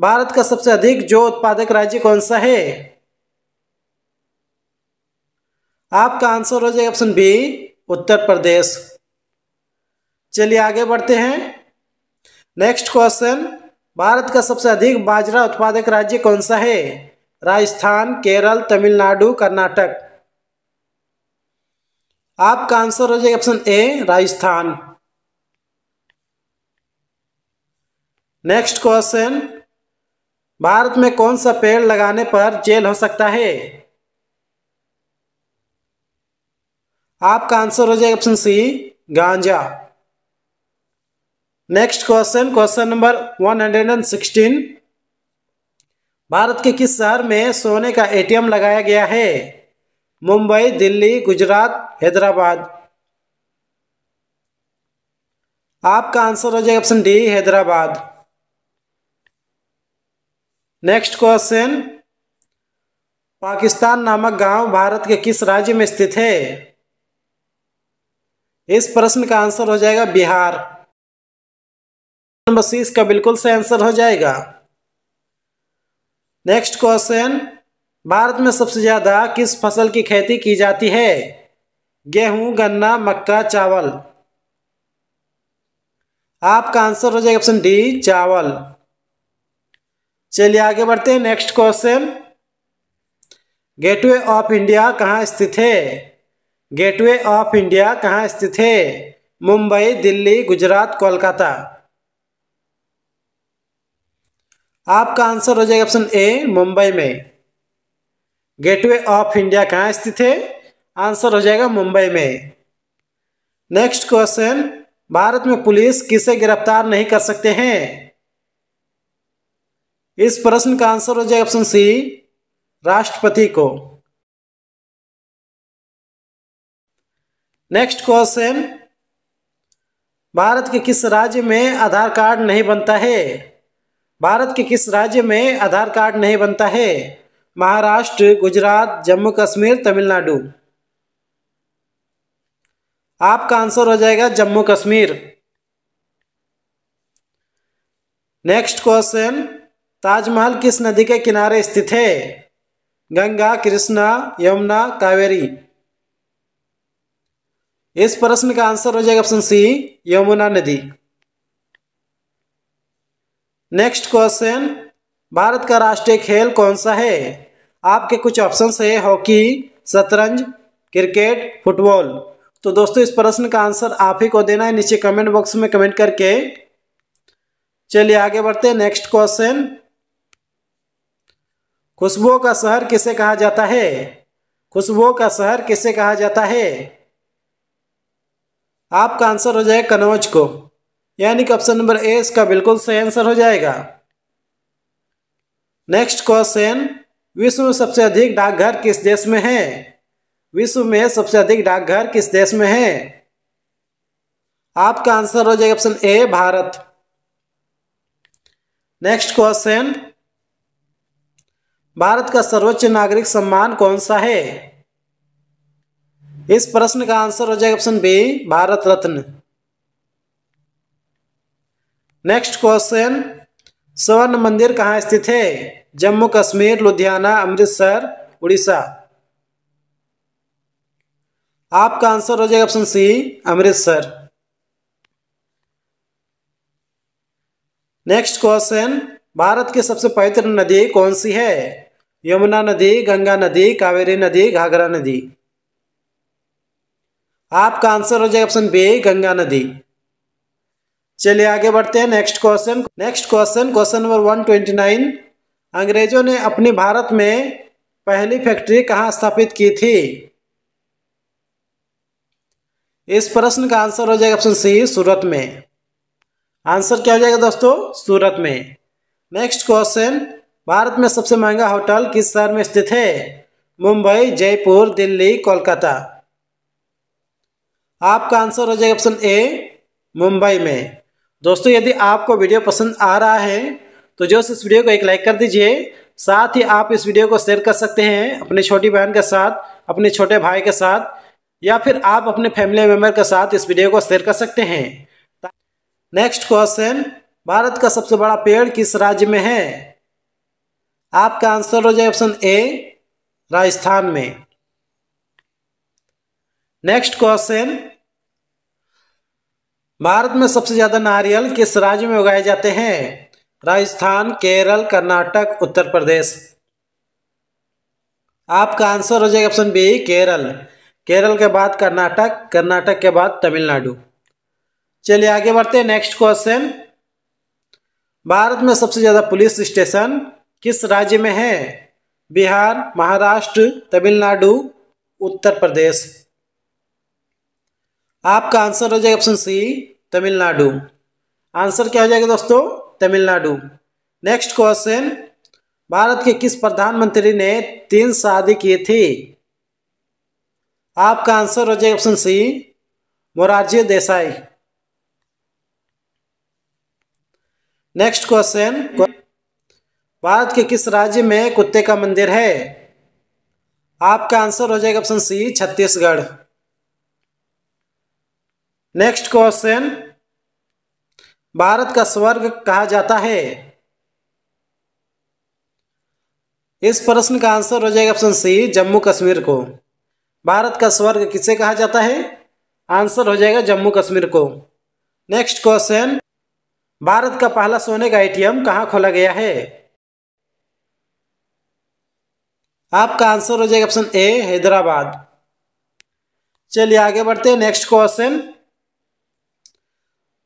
भारत का सबसे अधिक जो उत्पादक राज्य कौन सा है आपका आंसर हो जाएगा ऑप्शन बी उत्तर प्रदेश चलिए आगे बढ़ते हैं नेक्स्ट क्वेश्चन भारत का सबसे अधिक बाजरा उत्पादक राज्य कौन सा है राजस्थान केरल तमिलनाडु कर्नाटक आपका आंसर हो जाएगा option A Rajasthan next question Bharat में कौन सा पेड़ लगाने पर जेल हो सकता है आपका आंसर हो जाएगा ऑप्शन सी गांजा next question question number 116 Bharat के किस शहर में सोने का एटीएम लगाया गया है मुंबई दिल्ली गुजरात हैदराबाद आपका आंसर हो जाएगा option D Hyderabad next question Pakistan नामक गांव भारत के किस राज्य में स्थित है इस प्रश्न का आंसर हो जाएगा बिहार नंबर सी का बिल्कुल से आंसर हो जाएगा नेक्स्ट क्वेश्चन भारत में सबसे ज्यादा किस फसल की खेती की जाती है गेहूं गन्ना मक्का चावल आपका आंसर हो जाएगा ऑप्शन डी चावल चलिए आगे बढ़ते हैं next question gateway of India कहाँ स्थित है गेटवे ऑफ इंडिया कहाँ स्थित है मुंबई दिल्ली गुजरात कोलकाता आपका आंसर हो जाएगा ऑप्शन ए मुंबई में गेटवे ऑफ इंडिया कहाँ स्थित है आंसर हो जाएगा मुंबई में नेक्स्ट क्वेश्चन भारत में पुलिस किसे गिरफ्तार नहीं कर सकते हैं इस प्रश्न का आंसर हो जाएगा ऑप्शन सी राष्ट्रपति को नेक्स्ट क्वेश्चन भारत के किस राज्य में आधार कार्ड नहीं बनता है भारत के किस राज्य में आधार कार्ड नहीं बनता है महाराष्ट्र गुजरात जम्मू कश्मीर तमिलनाडु आपका आंसर हो जाएगा जम्मू कश्मीर नेक्स्ट क्वेश्चन ताजमहल किस नदी के किनारे स्थित है गंगा कृष्णा यमुना कावेरी इस प्रश्न का आंसर हो जाएगा ऑप्शन सी यमुना नदी नेक्स्ट क्वेश्चन भारत का राष्ट्रीय खेल कौन सा है आपके कुछ ऑप्शन है हॉकी शतरंज क्रिकेट फुटबॉल तो दोस्तों इस प्रश्न का आंसर आप ही को देना है नीचे कमेंट बॉक्स में कमेंट करके चलिए आगे बढ़ते हैं नेक्स्ट क्वेश्चन खुशबुओं का शहर किसे कहा जाता है खुशबुओं का शहर किसे कहा जाता है आपका आंसर हो जाएगा कन्नौज को यानी कि ऑप्शन नंबर ए इसका बिल्कुल सही आंसर हो जाएगा नेक्स्ट क्वेश्चन विश्व में सबसे अधिक डाकघर किस देश में है विश्व में सबसे अधिक डाकघर किस देश में है आपका आंसर हो जाएगा option A Bharat next question Bharat का सर्वोच्च नागरिक सम्मान कौन सा है इस प्रश्न का आंसर हो जाएगा option B Bharat Ratna next question स्वर्ण मंदिर कहाँ स्थित है जम्मू कश्मीर लुधियाना अमृतसर उड़ीसा आपका आंसर हो जाएगा option C Amritsar next question Bharat की सबसे पवित्र नदी कौन सी है यमुना नदी गंगा नदी कावेरी नदी घाघरा नदी आपका आंसर हो जाएगा ऑप्शन बी गंगा नदी चलिए आगे बढ़ते हैं next question next question question number 129 अंग्रेजों ने अपने भारत में पहली फैक्ट्री कहाँ स्थापित की थी इस प्रश्न का आंसर हो जाएगा ऑप्शन सी सूरत में आंसर क्या हो जाएगा दोस्तों सूरत में नेक्स्ट क्वेश्चन भारत में सबसे महंगा होटल किस शहर में स्थित है मुंबई जयपुर दिल्ली कोलकाता आपका आंसर हो जाएगा ऑप्शन ए मुंबई में दोस्तों यदि आपको वीडियो पसंद आ रहा है तो जो इस वीडियो को एक लाइक कर दीजिए साथ ही आप इस वीडियो को शेयर कर सकते हैं अपने छोटी बहन के साथ अपने छोटे भाई के साथ या फिर आप अपने फैमिली मेम्बर के साथ इस वीडियो को शेयर कर सकते हैं नेक्स्ट क्वेश्चन भारत का सबसे बड़ा पेड़ किस राज्य में है आपका आंसर हो जाए ऑप्शन ए राजस्थान में नेक्स्ट क्वेश्चन भारत में सबसे ज़्यादा नारियल किस राज्य में उगाए जाते हैं राजस्थान केरल कर्नाटक उत्तर प्रदेश आपका आंसर हो जाएगा ऑप्शन बी केरल केरल के बाद कर्नाटक कर्नाटक के बाद तमिलनाडु चलिए आगे बढ़ते हैं नेक्स्ट क्वेश्चन भारत में सबसे ज़्यादा पुलिस स्टेशन किस राज्य में है बिहार महाराष्ट्र तमिलनाडु उत्तर प्रदेश आपका आंसर हो जाएगा ऑप्शन सी तमिलनाडु आंसर क्या हो जाएगा दोस्तों तमिलनाडु नेक्स्ट क्वेश्चन भारत के किस प्रधानमंत्री ने तीन शादी की थी आपका आंसर हो जाएगा option C Morarji Desai next question Bharat के किस राज्य में कुत्ते का मंदिर है आपका आंसर हो जाएगा option C Chhattisgarh next question Bharat का स्वर्ग कहा जाता है इस प्रश्न का आंसर हो जाएगा ऑप्शन सी जम्मू कश्मीर को भारत का स्वर्ग किसे कहा जाता है आंसर हो जाएगा जम्मू कश्मीर को नेक्स्ट क्वेश्चन भारत का पहला सोने का एटीएम कहाँ खोला गया है आपका आंसर हो जाएगा ऑप्शन ए हैदराबाद चलिए आगे बढ़ते हैं नेक्स्ट क्वेश्चन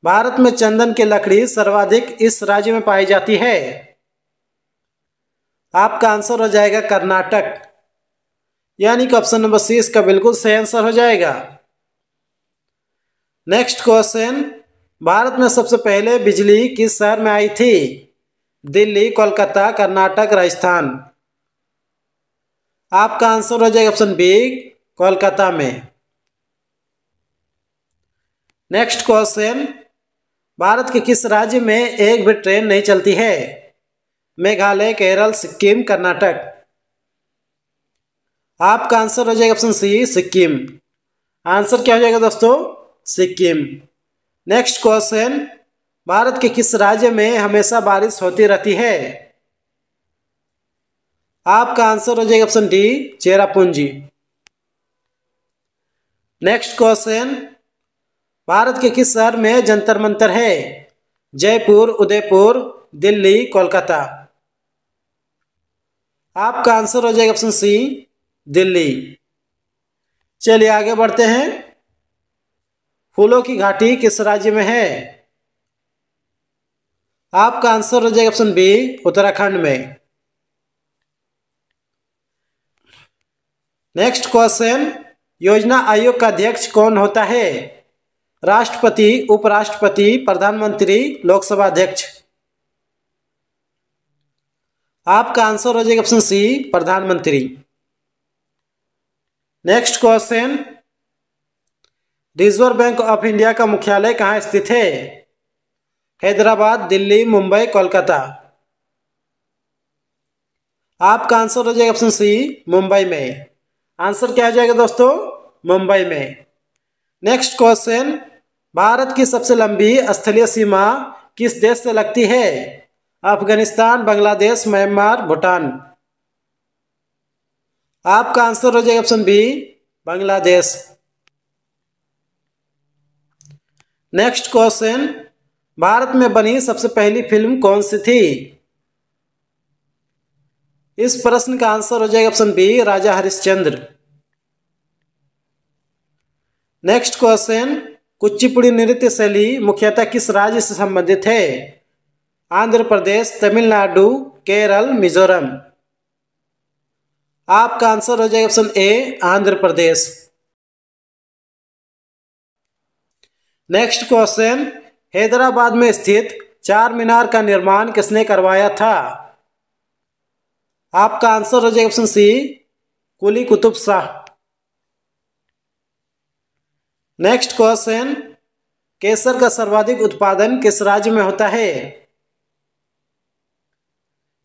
भारत में चंदन की लकड़ी सर्वाधिक इस राज्य में पाई जाती है आपका आंसर हो जाएगा कर्नाटक यानी कि ऑप्शन नंबर सी इसका बिल्कुल सही आंसर हो जाएगा नेक्स्ट क्वेश्चन भारत में सबसे पहले बिजली किस शहर में आई थी दिल्ली कोलकाता कर्नाटक राजस्थान आपका आंसर हो जाएगा ऑप्शन बी कोलकाता में नेक्स्ट क्वेश्चन भारत के किस राज्य में एक भी ट्रेन नहीं चलती है मेघालय केरल सिक्किम कर्नाटक आपका आंसर हो जाएगा ऑप्शन सी सिक्किम आंसर क्या हो जाएगा दोस्तों सिक्किम नेक्स्ट क्वेश्चन भारत के किस राज्य में हमेशा बारिश होती रहती है आपका आंसर हो जाएगा option D Cherrapunji next question Bharat के किस शहर में जंतर मंतर है जयपुर उदयपुर दिल्ली कोलकाता आपका आंसर हो जाएगा ऑप्शन सी दिल्ली चलिए आगे बढ़ते हैं फूलों की घाटी किस राज्य में है आपका आंसर हो जाएगा ऑप्शन बी उत्तराखंड में नेक्स्ट क्वेश्चन योजना आयोग का अध्यक्ष कौन होता है राष्ट्रपति उपराष्ट्रपति प्रधानमंत्री लोकसभा अध्यक्ष आपका आंसर हो जाएगा ऑप्शन सी प्रधानमंत्री next question reserve bank of India का मुख्यालय कहाँ स्थित है हैदराबाद दिल्ली मुंबई कोलकाता आपका आंसर हो जाएगा ऑप्शन सी मुंबई में आंसर क्या हो जाएगा दोस्तों मुंबई में नेक्स्ट क्वेश्चन भारत की सबसे लंबी स्थलीय सीमा किस देश से लगती है अफगानिस्तान बांग्लादेश म्यांमार भूटान आपका आंसर हो जाएगा option B Bangladesh next question Bharat में बनी सबसे पहली फिल्म कौन सी थी इस प्रश्न का आंसर हो जाएगा option B Raja Harishchandra next question Kuchipudi नृत्य शैली मुख्यतः किस राज्य से संबंधित है आंध्र प्रदेश तमिलनाडु केरल मिजोरम आपका आंसर हो जाएगा option A Andhra Pradesh next question Hyderabad में स्थित चार मीनार का निर्माण किसने करवाया था आपका आंसर हो जाएगा option C Quli Qutb Shah next question केसर का सर्वाधिक उत्पादन किस राज्य में होता है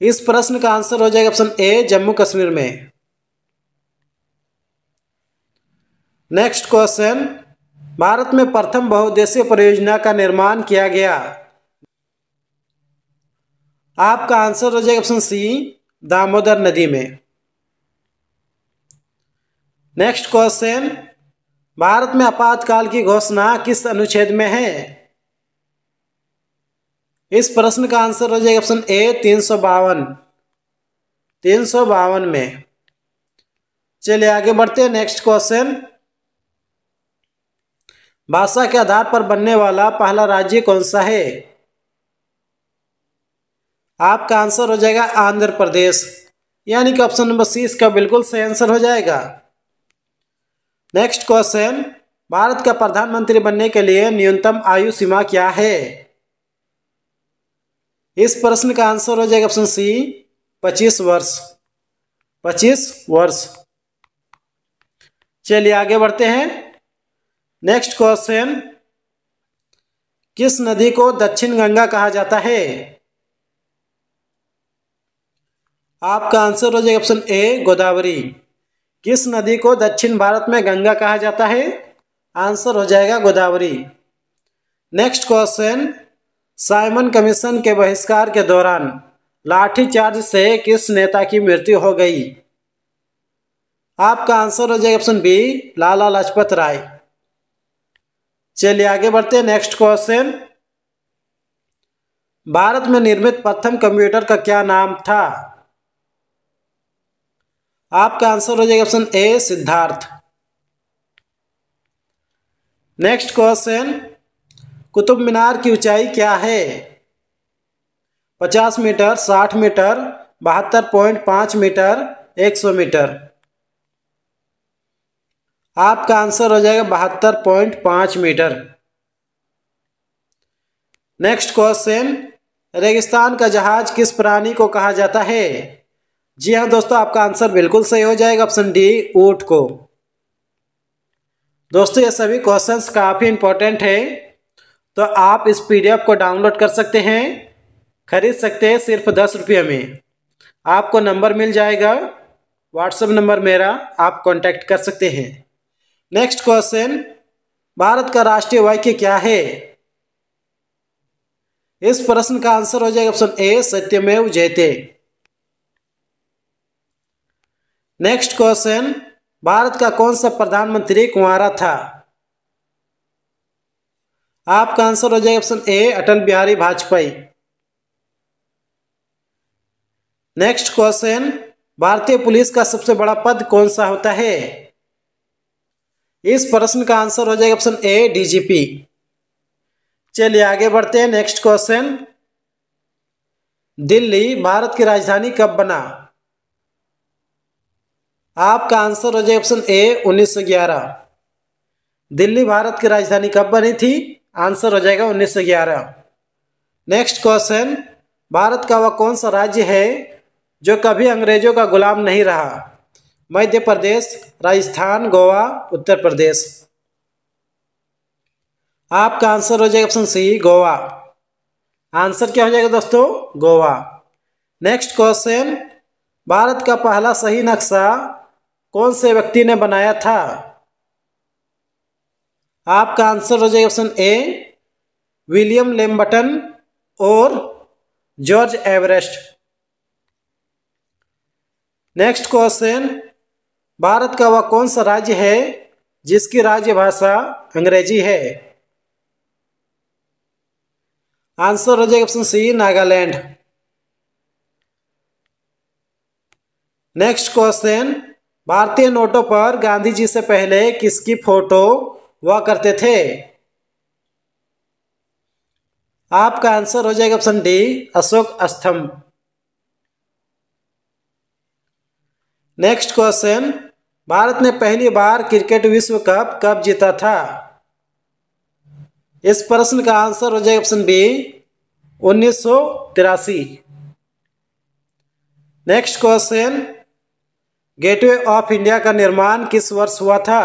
इस प्रश्न का आंसर हो जाएगा ऑप्शन ए जम्मू कश्मीर में नेक्स्ट क्वेश्चन भारत में प्रथम बहुउद्देशीय परियोजना का निर्माण किया गया आपका आंसर हो जाएगा ऑप्शन सी दामोदर नदी में नेक्स्ट क्वेश्चन भारत में आपातकाल की घोषणा किस अनुच्छेद में है इस प्रश्न का आंसर हो जाएगा ऑप्शन ए तीन सौ बावन तीन सौ बावन में चलिए आगे बढ़ते हैं नेक्स्ट क्वेश्चन भाषा के आधार पर बनने वाला पहला राज्य कौन सा है आपका आंसर हो जाएगा आंध्र प्रदेश यानी कि ऑप्शन नंबर सी इसका बिल्कुल सही आंसर हो जाएगा नेक्स्ट क्वेश्चन भारत का प्रधानमंत्री बनने के लिए न्यूनतम आयु सीमा क्या है इस प्रश्न का आंसर हो जाएगा ऑप्शन सी पच्चीस वर्ष पच्चीस वर्ष चलिए आगे बढ़ते हैं नेक्स्ट क्वेश्चन किस नदी को दक्षिण गंगा कहा जाता है आपका आंसर हो जाएगा ऑप्शन ए गोदावरी किस नदी को दक्षिण भारत में गंगा कहा जाता है आंसर हो जाएगा Godavari next question Simon commission के बहिष्कार के दौरान लाठीचार्ज से किस नेता की मृत्यु हो गई आपका आंसर हो जाएगा ऑप्शन बी लाला लाजपत राय चलिए आगे बढ़ते हैं नेक्स्ट क्वेश्चन भारत में निर्मित प्रथम कंप्यूटर का क्या नाम था आपका आंसर हो जाएगा option A Siddhartha next question Qutub Minar की ऊंचाई क्या है 50 मीटर 60 मीटर बहत्तर पॉइंट पांच मीटर 100 मीटर आपका आंसर हो जाएगा बहत्तर पॉइंट पांच मीटर नेक्स्ट क्वेश्चन रेगिस्तान का जहाज किस प्राणी को कहा जाता है जी हाँ दोस्तों आपका आंसर बिल्कुल सही हो जाएगा ऑप्शन डी ऊट को दोस्तों ये सभी क्वेश्चंस काफ़ी इंपॉर्टेंट है तो आप इस पीडीएफ को डाउनलोड कर सकते हैं खरीद सकते हैं सिर्फ दस रुपये में आपको नंबर मिल जाएगा व्हाट्सएप नंबर मेरा आप कांटेक्ट कर सकते हैं नेक्स्ट क्वेश्चन भारत का राष्ट्रीय वाक्य क्या है इस प्रश्न का आंसर हो जाएगा ऑप्शन ए सत्यमेव जयते नेक्स्ट क्वेश्चन भारत का कौन सा प्रधानमंत्री कुंवरा था आपका आंसर हो जाएगा option A Atal Bihari Vajpayee next question भारतीय पुलिस का सबसे बड़ा पद कौन सा होता है इस प्रश्न का आंसर हो जाएगा ऑप्शन ए डीजीपी चलिए आगे बढ़ते हैं नेक्स्ट क्वेश्चन दिल्ली भारत की राजधानी कब बना आपका आंसर हो जाए ऑप्शन ए 1911 दिल्ली भारत की राजधानी कब बनी थी आंसर हो जाएगा 1911 नेक्स्ट क्वेश्चन भारत का वह कौन सा राज्य है जो कभी अंग्रेजों का गुलाम नहीं रहा मध्य प्रदेश राजस्थान गोवा उत्तर प्रदेश आपका आंसर हो जाएगा ऑप्शन सी गोवा आंसर क्या हो जाएगा दोस्तों गोवा नेक्स्ट क्वेश्चन भारत का पहला सही नक्शा कौन से व्यक्ति ने बनाया था आपका आंसर हो जाएगा ऑप्शन ए विलियम लेम्बटन और George Everest next question Bharat का वह कौन सा राज्य है जिसकी राज्य भाषा अंग्रेजी है आंसर हो जाएगा option C Nagaland next question भारतीय नोटों पर गांधी जी से पहले किसकी फोटो हुआ करते थे आपका आंसर हो जाएगा ऑप्शन डी अशोक स्तंभ नेक्स्ट क्वेश्चन भारत ने पहली बार क्रिकेट विश्व कप कब जीता था इस प्रश्न का आंसर हो जाएगा ऑप्शन बी उन्नीस next question gateway of India का निर्माण किस वर्ष हुआ था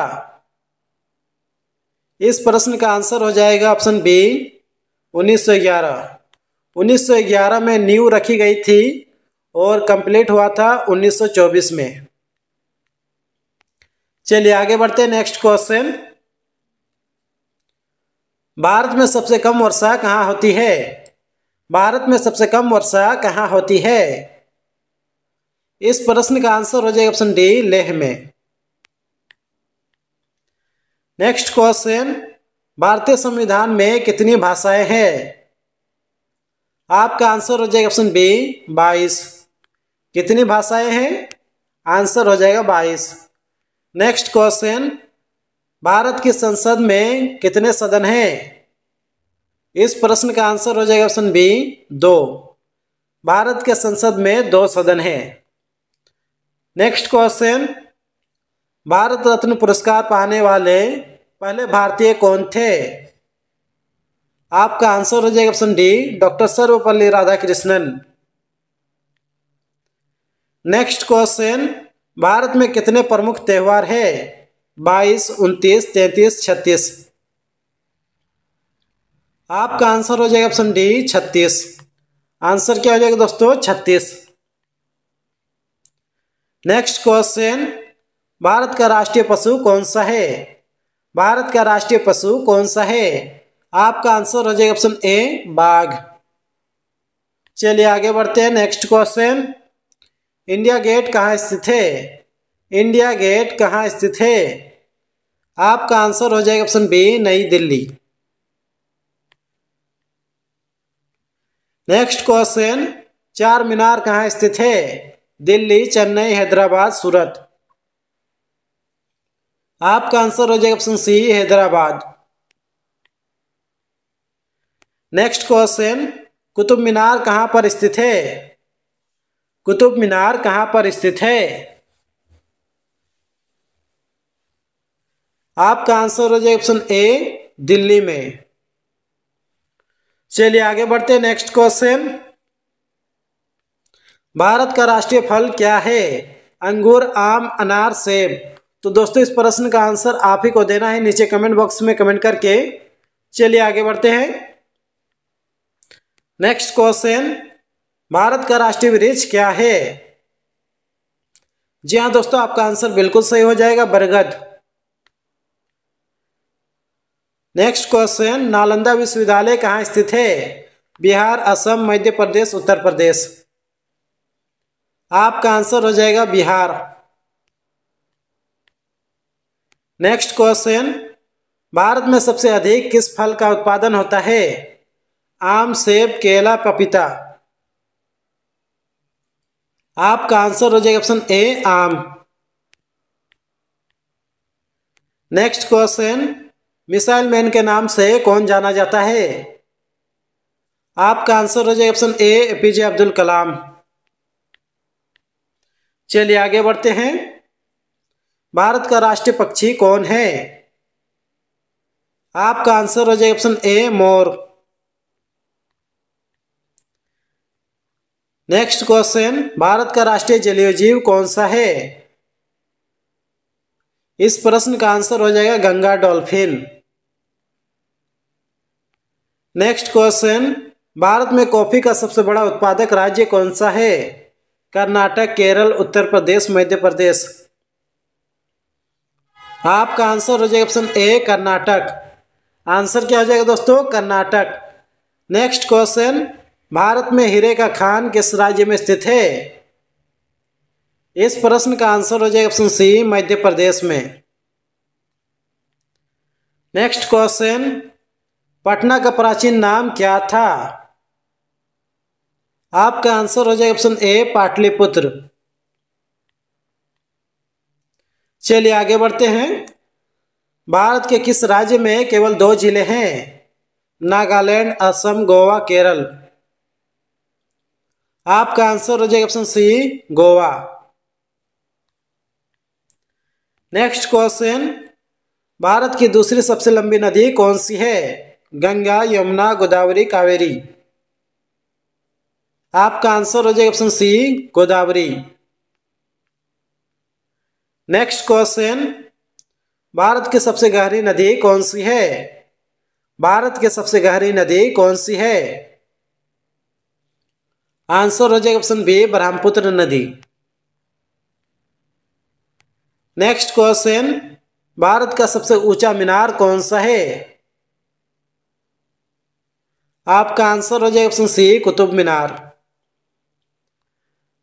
इस प्रश्न का आंसर हो जाएगा ऑप्शन बी 1911 1911 में न्यू रखी गई थी और कंप्लीट हुआ था 1924 में चलिए आगे बढ़ते हैं नेक्स्ट क्वेश्चन भारत में सबसे कम वर्षा कहाँ होती है भारत में सबसे कम वर्षा कहाँ होती है इस प्रश्न का आंसर हो जाएगा ऑप्शन डी लेह में नेक्स्ट क्वेश्चन भारतीय संविधान में कितनी भाषाएं हैं आपका आंसर हो जाएगा ऑप्शन बी बाईस कितनी भाषाएं हैं आंसर हो जाएगा बाईस नेक्स्ट क्वेश्चन भारत की संसद में कितने सदन हैं इस प्रश्न का आंसर हो जाएगा ऑप्शन बी दो भारत के संसद में दो सदन हैं नेक्स्ट क्वेश्चन भारत रत्न पुरस्कार पाने वाले पहले भारतीय कौन थे आपका आंसर हो जाएगा option D doctor Sarvepalli Radhakrishnan next question Bharat में कितने प्रमुख त्यौहार है बाईस उनतीस तैतीस छत्तीस आपका आंसर हो जाएगा ऑप्शन डी छत्तीस आंसर क्या हो जाएगा दोस्तों छत्तीस नेक्स्ट क्वेश्चन भारत का राष्ट्रीय पशु कौन सा है भारत का राष्ट्रीय पशु कौन सा है आपका आंसर हो जाएगा ऑप्शन ए बाघ चलिए आगे बढ़ते हैं नेक्स्ट क्वेश्चन इंडिया गेट कहाँ स्थित है इंडिया गेट कहाँ स्थित है आपका आंसर हो जाएगा ऑप्शन बी नई दिल्ली नेक्स्ट क्वेश्चन चार मीनार कहाँ स्थित है दिल्ली चेन्नई हैदराबाद सूरत आपका आंसर हो जाएगा option C Hyderabad next question Qutub Minar कहाँ पर स्थित है कुतुब मीनार कहाँ पर स्थित है आपका आंसर हो जाएगा ऑप्शन ए दिल्ली में चलिए आगे बढ़ते हैं नेक्स्ट क्वेश्चन भारत का राष्ट्रीय फल क्या है अंगूर आम अनार सेब तो दोस्तों इस प्रश्न का आंसर आप ही को देना है नीचे कमेंट बॉक्स में कमेंट करके चलिए आगे बढ़ते हैं नेक्स्ट क्वेश्चन भारत का राष्ट्रीय वृक्ष क्या है जी हाँ दोस्तों आपका आंसर बिल्कुल सही हो जाएगा बरगद नेक्स्ट क्वेश्चन नालंदा विश्वविद्यालय कहाँ स्थित है बिहार असम मध्य प्रदेश उत्तर प्रदेश आपका आंसर हो जाएगा बिहार नेक्स्ट क्वेश्चन भारत में सबसे अधिक किस फल का उत्पादन होता है आम सेब केला पपीता आपका आंसर हो जाएगा ऑप्शन ए आम नेक्स्ट क्वेश्चन मिसाइल मैन के नाम से कौन जाना जाता है आपका आंसर हो जाएगा option A APJ Abdul Kalam चलिए आगे बढ़ते हैं भारत का राष्ट्रीय पक्षी कौन है आपका आंसर हो जाएगा ऑप्शन ए मोर नेक्स्ट क्वेश्चन भारत का राष्ट्रीय जलीय जीव कौन सा है इस प्रश्न का आंसर हो जाएगा Ganga dolphin next question Bharat में कॉफी का सबसे बड़ा उत्पादक राज्य कौन सा है कर्नाटक केरल उत्तर प्रदेश मध्य प्रदेश आपका आंसर हो जाएगा ऑप्शन ए कर्नाटक आंसर क्या हो जाएगा दोस्तों कर्नाटक नेक्स्ट क्वेश्चन भारत में हीरे का खान किस राज्य में स्थित है इस प्रश्न का आंसर हो जाएगा ऑप्शन सी मध्य प्रदेश में नेक्स्ट क्वेश्चन पटना का प्राचीन नाम क्या था आपका आंसर हो जाएगा ऑप्शन ए पाटलिपुत्र चलिए आगे बढ़ते हैं भारत के किस राज्य में केवल दो जिले हैं नागालैंड असम गोवा केरल आपका आंसर हो जाएगा option C Goa next question Bharat की दूसरी सबसे लंबी नदी कौन सी है गंगा यमुना गोदावरी कावेरी आपका आंसर हो जाएगा option C Godavari next question Bharat की सबसे गहरी नदी कौन सी है भारत की सबसे गहरी नदी कौन सी है आंसर हो जाएगा ऑप्शन बी ब्रह्मपुत्र नदी नेक्स्ट क्वेश्चन भारत का सबसे ऊंचा मीनार कौन सा है आपका आंसर हो जाएगा ऑप्शन सी कुतुब मीनार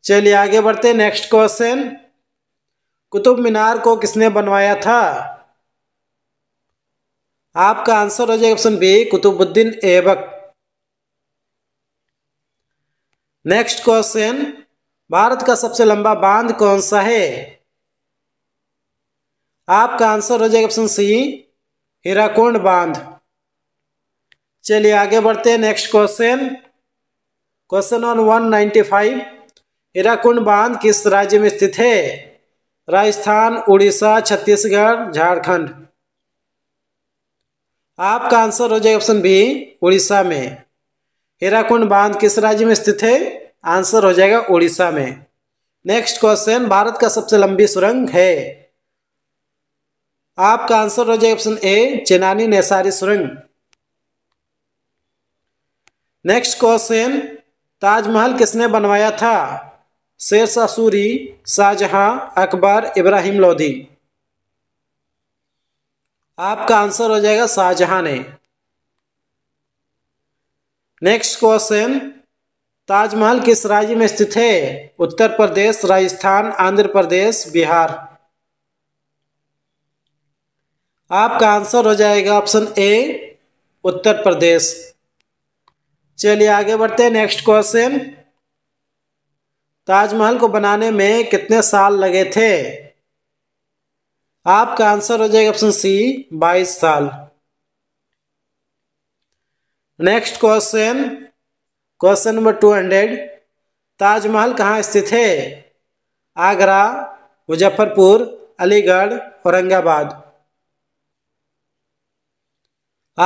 चलिए आगे बढ़ते नेक्स्ट क्वेश्चन कुतुब मीनार को किसने बनवाया था आपका आंसर हो जाएगा option B Qutubuddin Aibak next question Bharat का सबसे लंबा बांध कौन सा है आपका आंसर हो जाएगा ऑप्शन सी हीराकुंड बांध चलिए आगे बढ़ते हैं next question question on five Hirakud बांध किस राज्य में स्थित है राजस्थान उड़ीसा छत्तीसगढ़ झारखंड आपका आंसर हो जाएगा ऑप्शन बी उड़ीसा में हीराकुंड बांध किस राज्य में स्थित है आंसर हो जाएगा उड़ीसा में नेक्स्ट क्वेश्चन भारत का सबसे लंबी सुरंग है आपका आंसर हो जाएगा ऑप्शन ए चेनानी नेसारी सुरंग नेक्स्ट क्वेश्चन ताजमहल किसने बनवाया था शेरशाह सूरी शाहजहाँ अकबर इब्राहिम लोधी आपका आंसर हो जाएगा शाहजहाँ ने नेक्स्ट क्वेश्चन ताजमहल किस राज्य में स्थित है उत्तर प्रदेश राजस्थान आंध्र प्रदेश बिहार आपका आंसर हो जाएगा ऑप्शन ए उत्तर प्रदेश चलिए आगे बढ़ते हैं नेक्स्ट क्वेश्चन ताजमहल को बनाने में कितने साल लगे थे आपका आंसर हो जाएगा ऑप्शन सी बाईस साल next question question number two hundred Taj Mahal कहाँ स्थित है आगरा मुजफ्फरपुर अलीगढ़ औरंगाबाद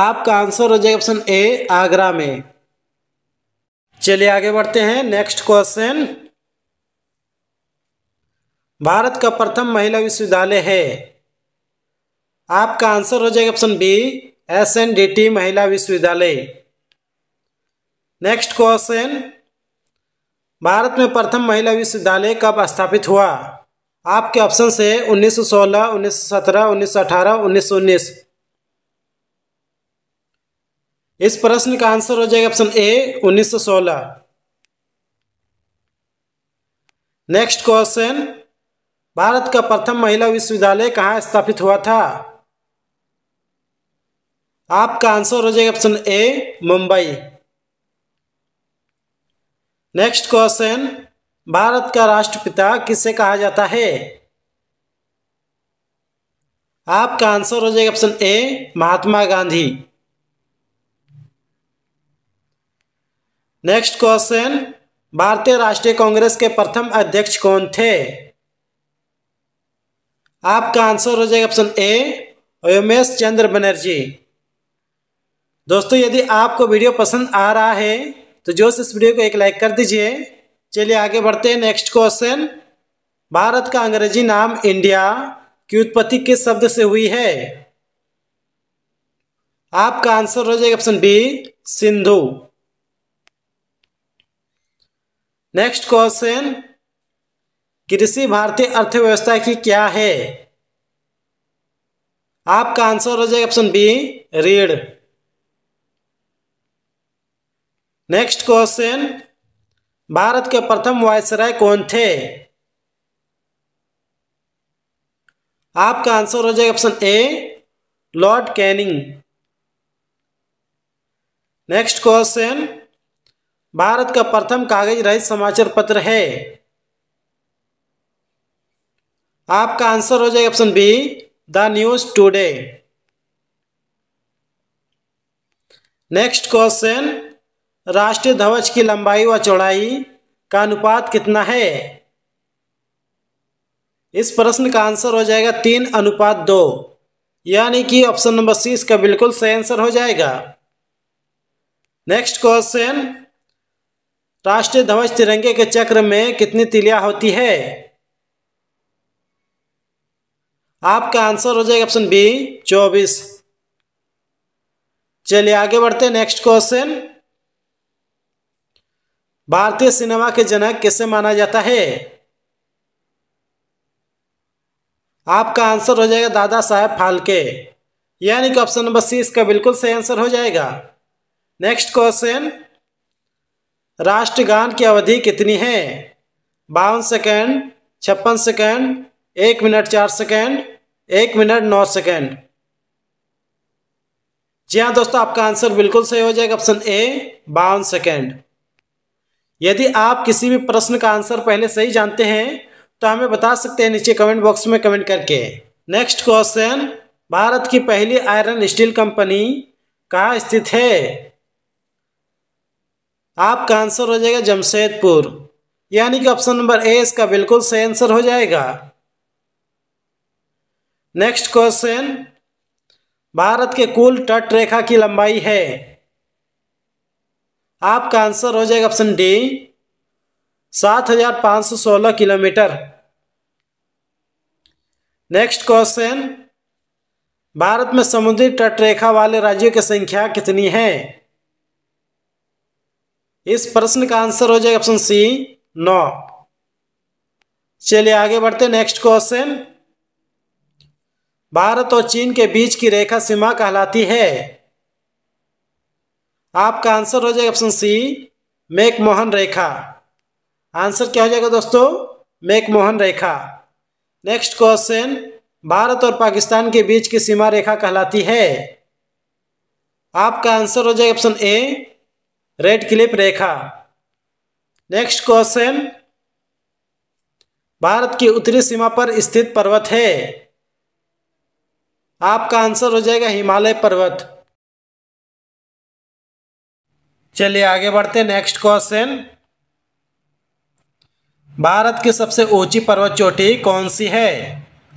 आपका आंसर हो जाएगा ऑप्शन ए आगरा में चलिए आगे बढ़ते हैं नेक्स्ट क्वेश्चन भारत का प्रथम महिला विश्वविद्यालय है आपका आंसर हो जाएगा option B S N D T महिला विश्वविद्यालय नेक्स्ट क्वेश्चन भारत में प्रथम महिला विश्वविद्यालय कब स्थापित हुआ आपके ऑप्शन से 1916, 1917, 1918, 1919 इस प्रश्न का आंसर हो जाएगा option A 1916 next question Bharat का प्रथम महिला विश्वविद्यालय कहाँ स्थापित हुआ था आपका आंसर हो जाएगा option A Mumbai next question Bharat का राष्ट्रपिता किसे कहा जाता है आपका आंसर हो जाएगा option A Mahatma Gandhi next question भारतीय राष्ट्रीय कांग्रेस के प्रथम अध्यक्ष कौन थे आपका आंसर हो जाएगा ऑप्शन ए व्योमेश चंद्र बनर्जी दोस्तों यदि आपको वीडियो पसंद आ रहा है तो जोश इस वीडियो को एक लाइक कर दीजिए चलिए आगे बढ़ते हैं नेक्स्ट क्वेश्चन भारत का अंग्रेजी नाम इंडिया की उत्पत्ति किस शब्द से हुई है आपका आंसर हो जाएगा option B Sindhu next question कृषि भारतीय अर्थव्यवस्था की क्या है आपका आंसर हो जाएगा ऑप्शन बी रीढ़ नेक्स्ट क्वेश्चन भारत के प्रथम वायसराय कौन थे आपका आंसर हो जाएगा option A Lord Canning next question Bharat का प्रथम कागज रहित समाचार पत्र है आपका आंसर हो जाएगा option B the news today next question राष्ट्रीय ध्वज की लंबाई व चौड़ाई का अनुपात कितना है इस प्रश्न का आंसर हो जाएगा तीन अनुपात दो यानी कि ऑप्शन नंबर सी इसका बिल्कुल सही आंसर हो जाएगा नेक्स्ट क्वेश्चन राष्ट्रीय ध्वज तिरंगे के चक्र में कितनी तिलिया होती है आपका आंसर हो जाएगा ऑप्शन बी चौबीस चलिए आगे बढ़ते हैं नेक्स्ट क्वेश्चन भारतीय सिनेमा के जनक किसे माना जाता है आपका आंसर हो जाएगा दादा साहेब फालके यानी कि ऑप्शन नंबर सी इसका बिल्कुल सही आंसर हो जाएगा नेक्स्ट क्वेश्चन राष्ट्रगान की अवधि कितनी है बावन सेकेंड छप्पन सेकेंड एक मिनट चार सेकेंड एक मिनट नौ सेकेंड जी हाँ दोस्तों आपका आंसर बिल्कुल सही हो जाएगा ऑप्शन ए बावन सेकेंड यदि आप किसी भी प्रश्न का आंसर पहले सही जानते हैं तो हमें बता सकते हैं नीचे कमेंट बॉक्स में कमेंट करके नेक्स्ट क्वेश्चन भारत की पहली आयरन स्टील कंपनी कहाँ स्थित है आपका आंसर हो जाएगा जमशेदपुर यानी कि ऑप्शन नंबर ए इसका बिल्कुल सही आंसर हो जाएगा नेक्स्ट क्वेश्चन भारत के कुल तट रेखा की लंबाई है आपका आंसर हो जाएगा ऑप्शन डी सात हजार पांच सौ सोलह किलोमीटर नेक्स्ट क्वेश्चन भारत में समुद्री तट रेखा वाले राज्यों की संख्या कितनी है इस प्रश्न का आंसर हो जाएगा ऑप्शन सी नौ चलिए आगे बढ़ते नेक्स्ट क्वेश्चन भारत और चीन के बीच की रेखा सीमा कहलाती है आपका आंसर हो जाएगा ऑप्शन सी मैकमोहन रेखा आंसर क्या हो जाएगा दोस्तों मैकमोहन रेखा नेक्स्ट क्वेश्चन भारत और पाकिस्तान के बीच की सीमा रेखा कहलाती है आपका आंसर हो जाएगा ऑप्शन ए रेड क्लिप रेखा नेक्स्ट क्वेश्चन भारत की उत्तरी सीमा पर स्थित पर्वत है आपका आंसर हो जाएगा हिमालय पर्वत चलिए आगे बढ़ते नेक्स्ट क्वेश्चन भारत की सबसे ऊंची पर्वत चोटी कौन सी है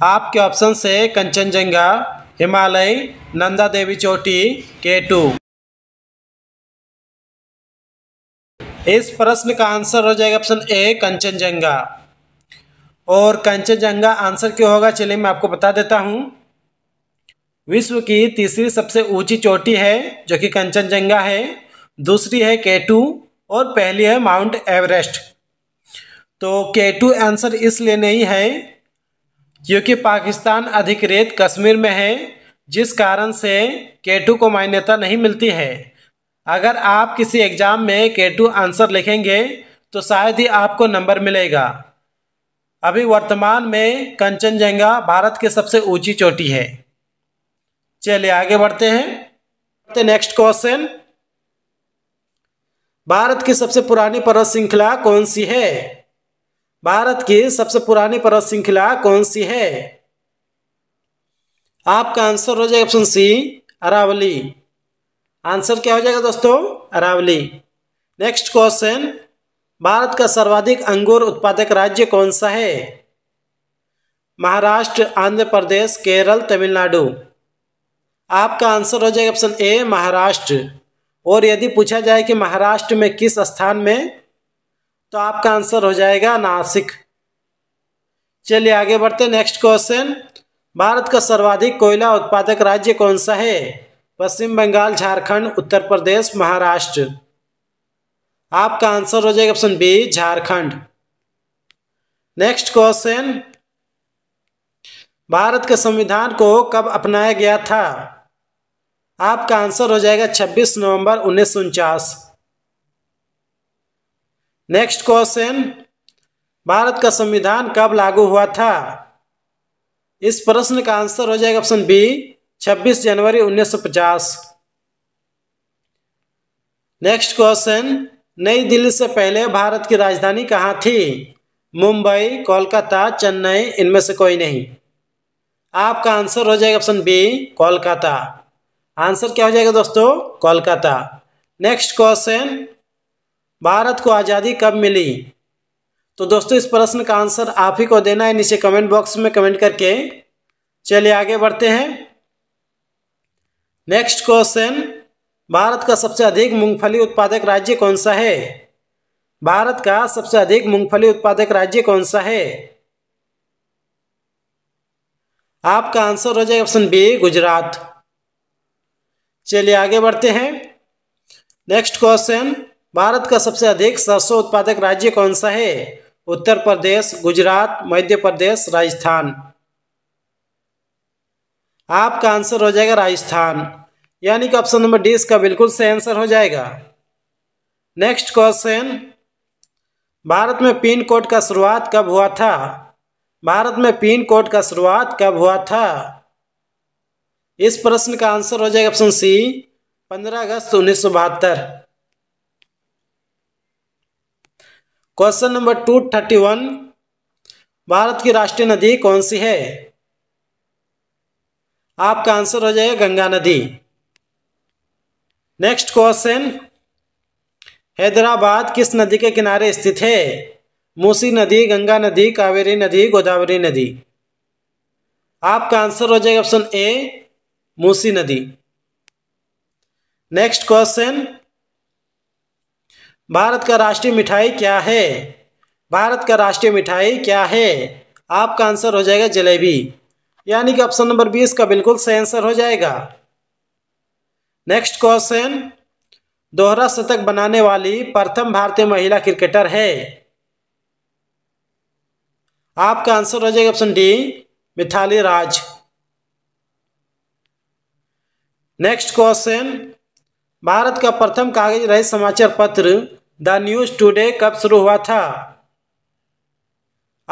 आपके ऑप्शन से कंचनजंगा हिमालय नंदा देवी चोटी के टू इस प्रश्न का आंसर हो जाएगा ऑप्शन ए कंचनजंगा और कंचनजंगा आंसर क्यों होगा चलिए मैं आपको बता देता हूं विश्व की तीसरी सबसे ऊंची चोटी है जो कि कंचनजंगा है दूसरी है केटू और पहली है माउंट एवरेस्ट तो केटू आंसर इसलिए नहीं है क्योंकि पाकिस्तान अधिकृत कश्मीर में है जिस कारण से केटू को मान्यता नहीं मिलती है अगर आप किसी एग्ज़ाम में केटू आंसर लिखेंगे तो शायद ही आपको नंबर मिलेगा अभी वर्तमान में कंचनजंगा भारत की सबसे ऊंची चोटी है चलिए आगे बढ़ते हैं नेक्स्ट क्वेश्चन भारत की सबसे पुरानी पर्वत श्रृंखला कौन सी है भारत की सबसे पुरानी पर्वत श्रृंखला कौन सी है आपका आंसर हो जाएगा ऑप्शन सी अरावली आंसर क्या हो जाएगा दोस्तों अरावली नेक्स्ट क्वेश्चन भारत का सर्वाधिक अंगूर उत्पादक राज्य कौन सा है महाराष्ट्र आंध्र प्रदेश केरल तमिलनाडु आपका आंसर हो जाएगा ऑप्शन ए महाराष्ट्र और यदि पूछा जाए कि महाराष्ट्र में किस स्थान में तो आपका आंसर हो जाएगा नासिक चलिए आगे बढ़ते नेक्स्ट क्वेश्चन भारत का सर्वाधिक कोयला उत्पादक राज्य कौन सा है पश्चिम बंगाल झारखंड उत्तर प्रदेश महाराष्ट्र आपका आंसर हो जाएगा option B Jharkhand next question Bharat के संविधान को कब अपनाया गया था आपका आंसर हो जाएगा 26 नवंबर उन्नीस नेक्स्ट क्वेश्चन भारत का संविधान कब लागू हुआ था इस प्रश्न का आंसर हो जाएगा ऑप्शन बी 26 जनवरी 1950 नेक्स्ट क्वेश्चन नई दिल्ली से पहले भारत की राजधानी कहाँ थी मुंबई कोलकाता चेन्नई इनमें से कोई नहीं आपका आंसर हो जाएगा ऑप्शन बी कोलकाता आंसर क्या हो जाएगा दोस्तों कोलकाता नेक्स्ट क्वेश्चन भारत को आज़ादी कब मिली तो दोस्तों इस प्रश्न का आंसर आप ही को देना है नीचे कमेंट बॉक्स में कमेंट करके चलिए आगे बढ़ते हैं नेक्स्ट क्वेश्चन भारत का सबसे अधिक मूंगफली उत्पादक राज्य कौन सा है भारत का सबसे अधिक मूंगफली उत्पादक राज्य कौन सा है आपका आंसर हो जाएगा ऑप्शन बी गुजरात चलिए आगे बढ़ते हैं नेक्स्ट क्वेश्चन भारत का सबसे अधिक सरसों उत्पादक राज्य कौन सा है उत्तर प्रदेश गुजरात मध्य प्रदेश राजस्थान आपका आंसर हो जाएगा राजस्थान यानी कि ऑप्शन नंबर डी इसका बिल्कुल सही आंसर हो जाएगा नेक्स्ट क्वेश्चन भारत में पिन कोड का शुरुआत कब हुआ था भारत में पिन कोड का शुरुआत कब हुआ था इस प्रश्न का आंसर हो जाएगा ऑप्शन सी 15 अगस्त उन्नीस सौ बहत्तर question number two thirty one Bharat की राष्ट्रीय नदी कौन सी है आपका आंसर हो जाएगा गंगा नदी नेक्स्ट क्वेश्चन हैदराबाद किस नदी के किनारे स्थित है मूसी नदी गंगा नदी कावेरी नदी गोदावरी नदी आपका आंसर हो जाएगा ऑप्शन ए मूसी नदी नेक्स्ट क्वेश्चन भारत का राष्ट्रीय मिठाई क्या है भारत का राष्ट्रीय मिठाई क्या है आपका आंसर हो जाएगा जलेबी यानी कि ऑप्शन नंबर बीस का बिल्कुल सही आंसर हो जाएगा नेक्स्ट क्वेश्चन दोहरा शतक बनाने वाली प्रथम भारतीय महिला क्रिकेटर है आपका आंसर हो जाएगा option D Mithali Raj next question Bharat का प्रथम कागज रहित समाचार पत्र द न्यूज टुडे कब शुरू हुआ था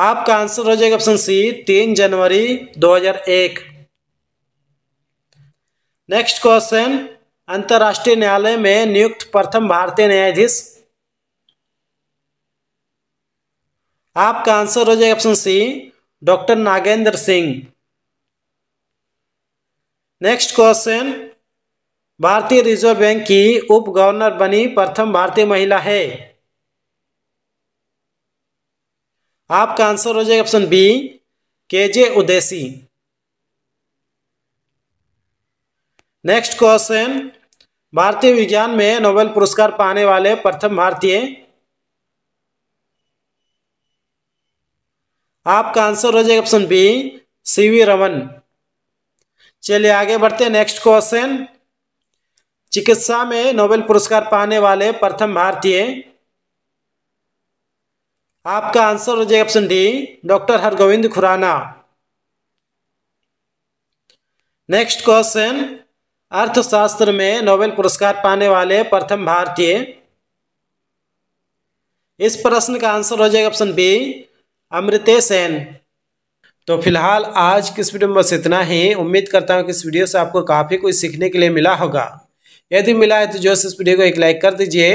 आपका आंसर हो जाएगा ऑप्शन सी तीन जनवरी 2001 नेक्स्ट क्वेश्चन अंतर्राष्ट्रीय न्यायालय में नियुक्त प्रथम भारतीय न्यायाधीश आपका आंसर हो जाएगा option C doctor Nagendra Singh next question भारतीय रिजर्व बैंक की उप गवर्नर बनी प्रथम भारतीय महिला है आपका आंसर हो जाएगा ऑप्शन बी के जे उदेशी नेक्स्ट क्वेश्चन भारतीय विज्ञान में नोबेल पुरस्कार पाने वाले प्रथम भारतीय आपका आंसर हो जाएगा option B C V Raman चलिए आगे बढ़ते हैं नेक्स्ट क्वेश्चन चिकित्सा में नोबेल पुरस्कार पाने वाले प्रथम भारतीय आपका आंसर हो जाएगा option D doctor Hargobind Khorana next question अर्थशास्त्र में नोबेल पुरस्कार पाने वाले प्रथम भारतीय इस प्रश्न का आंसर हो जाएगा ऑप्शन बी अमृते सेन तो फिलहाल आज किस वीडियो में बस इतना ही उम्मीद करता हूँ कि इस वीडियो से आपको काफ़ी कुछ सीखने के लिए मिला होगा यदि मिला है तो जो इस वीडियो को एक लाइक कर दीजिए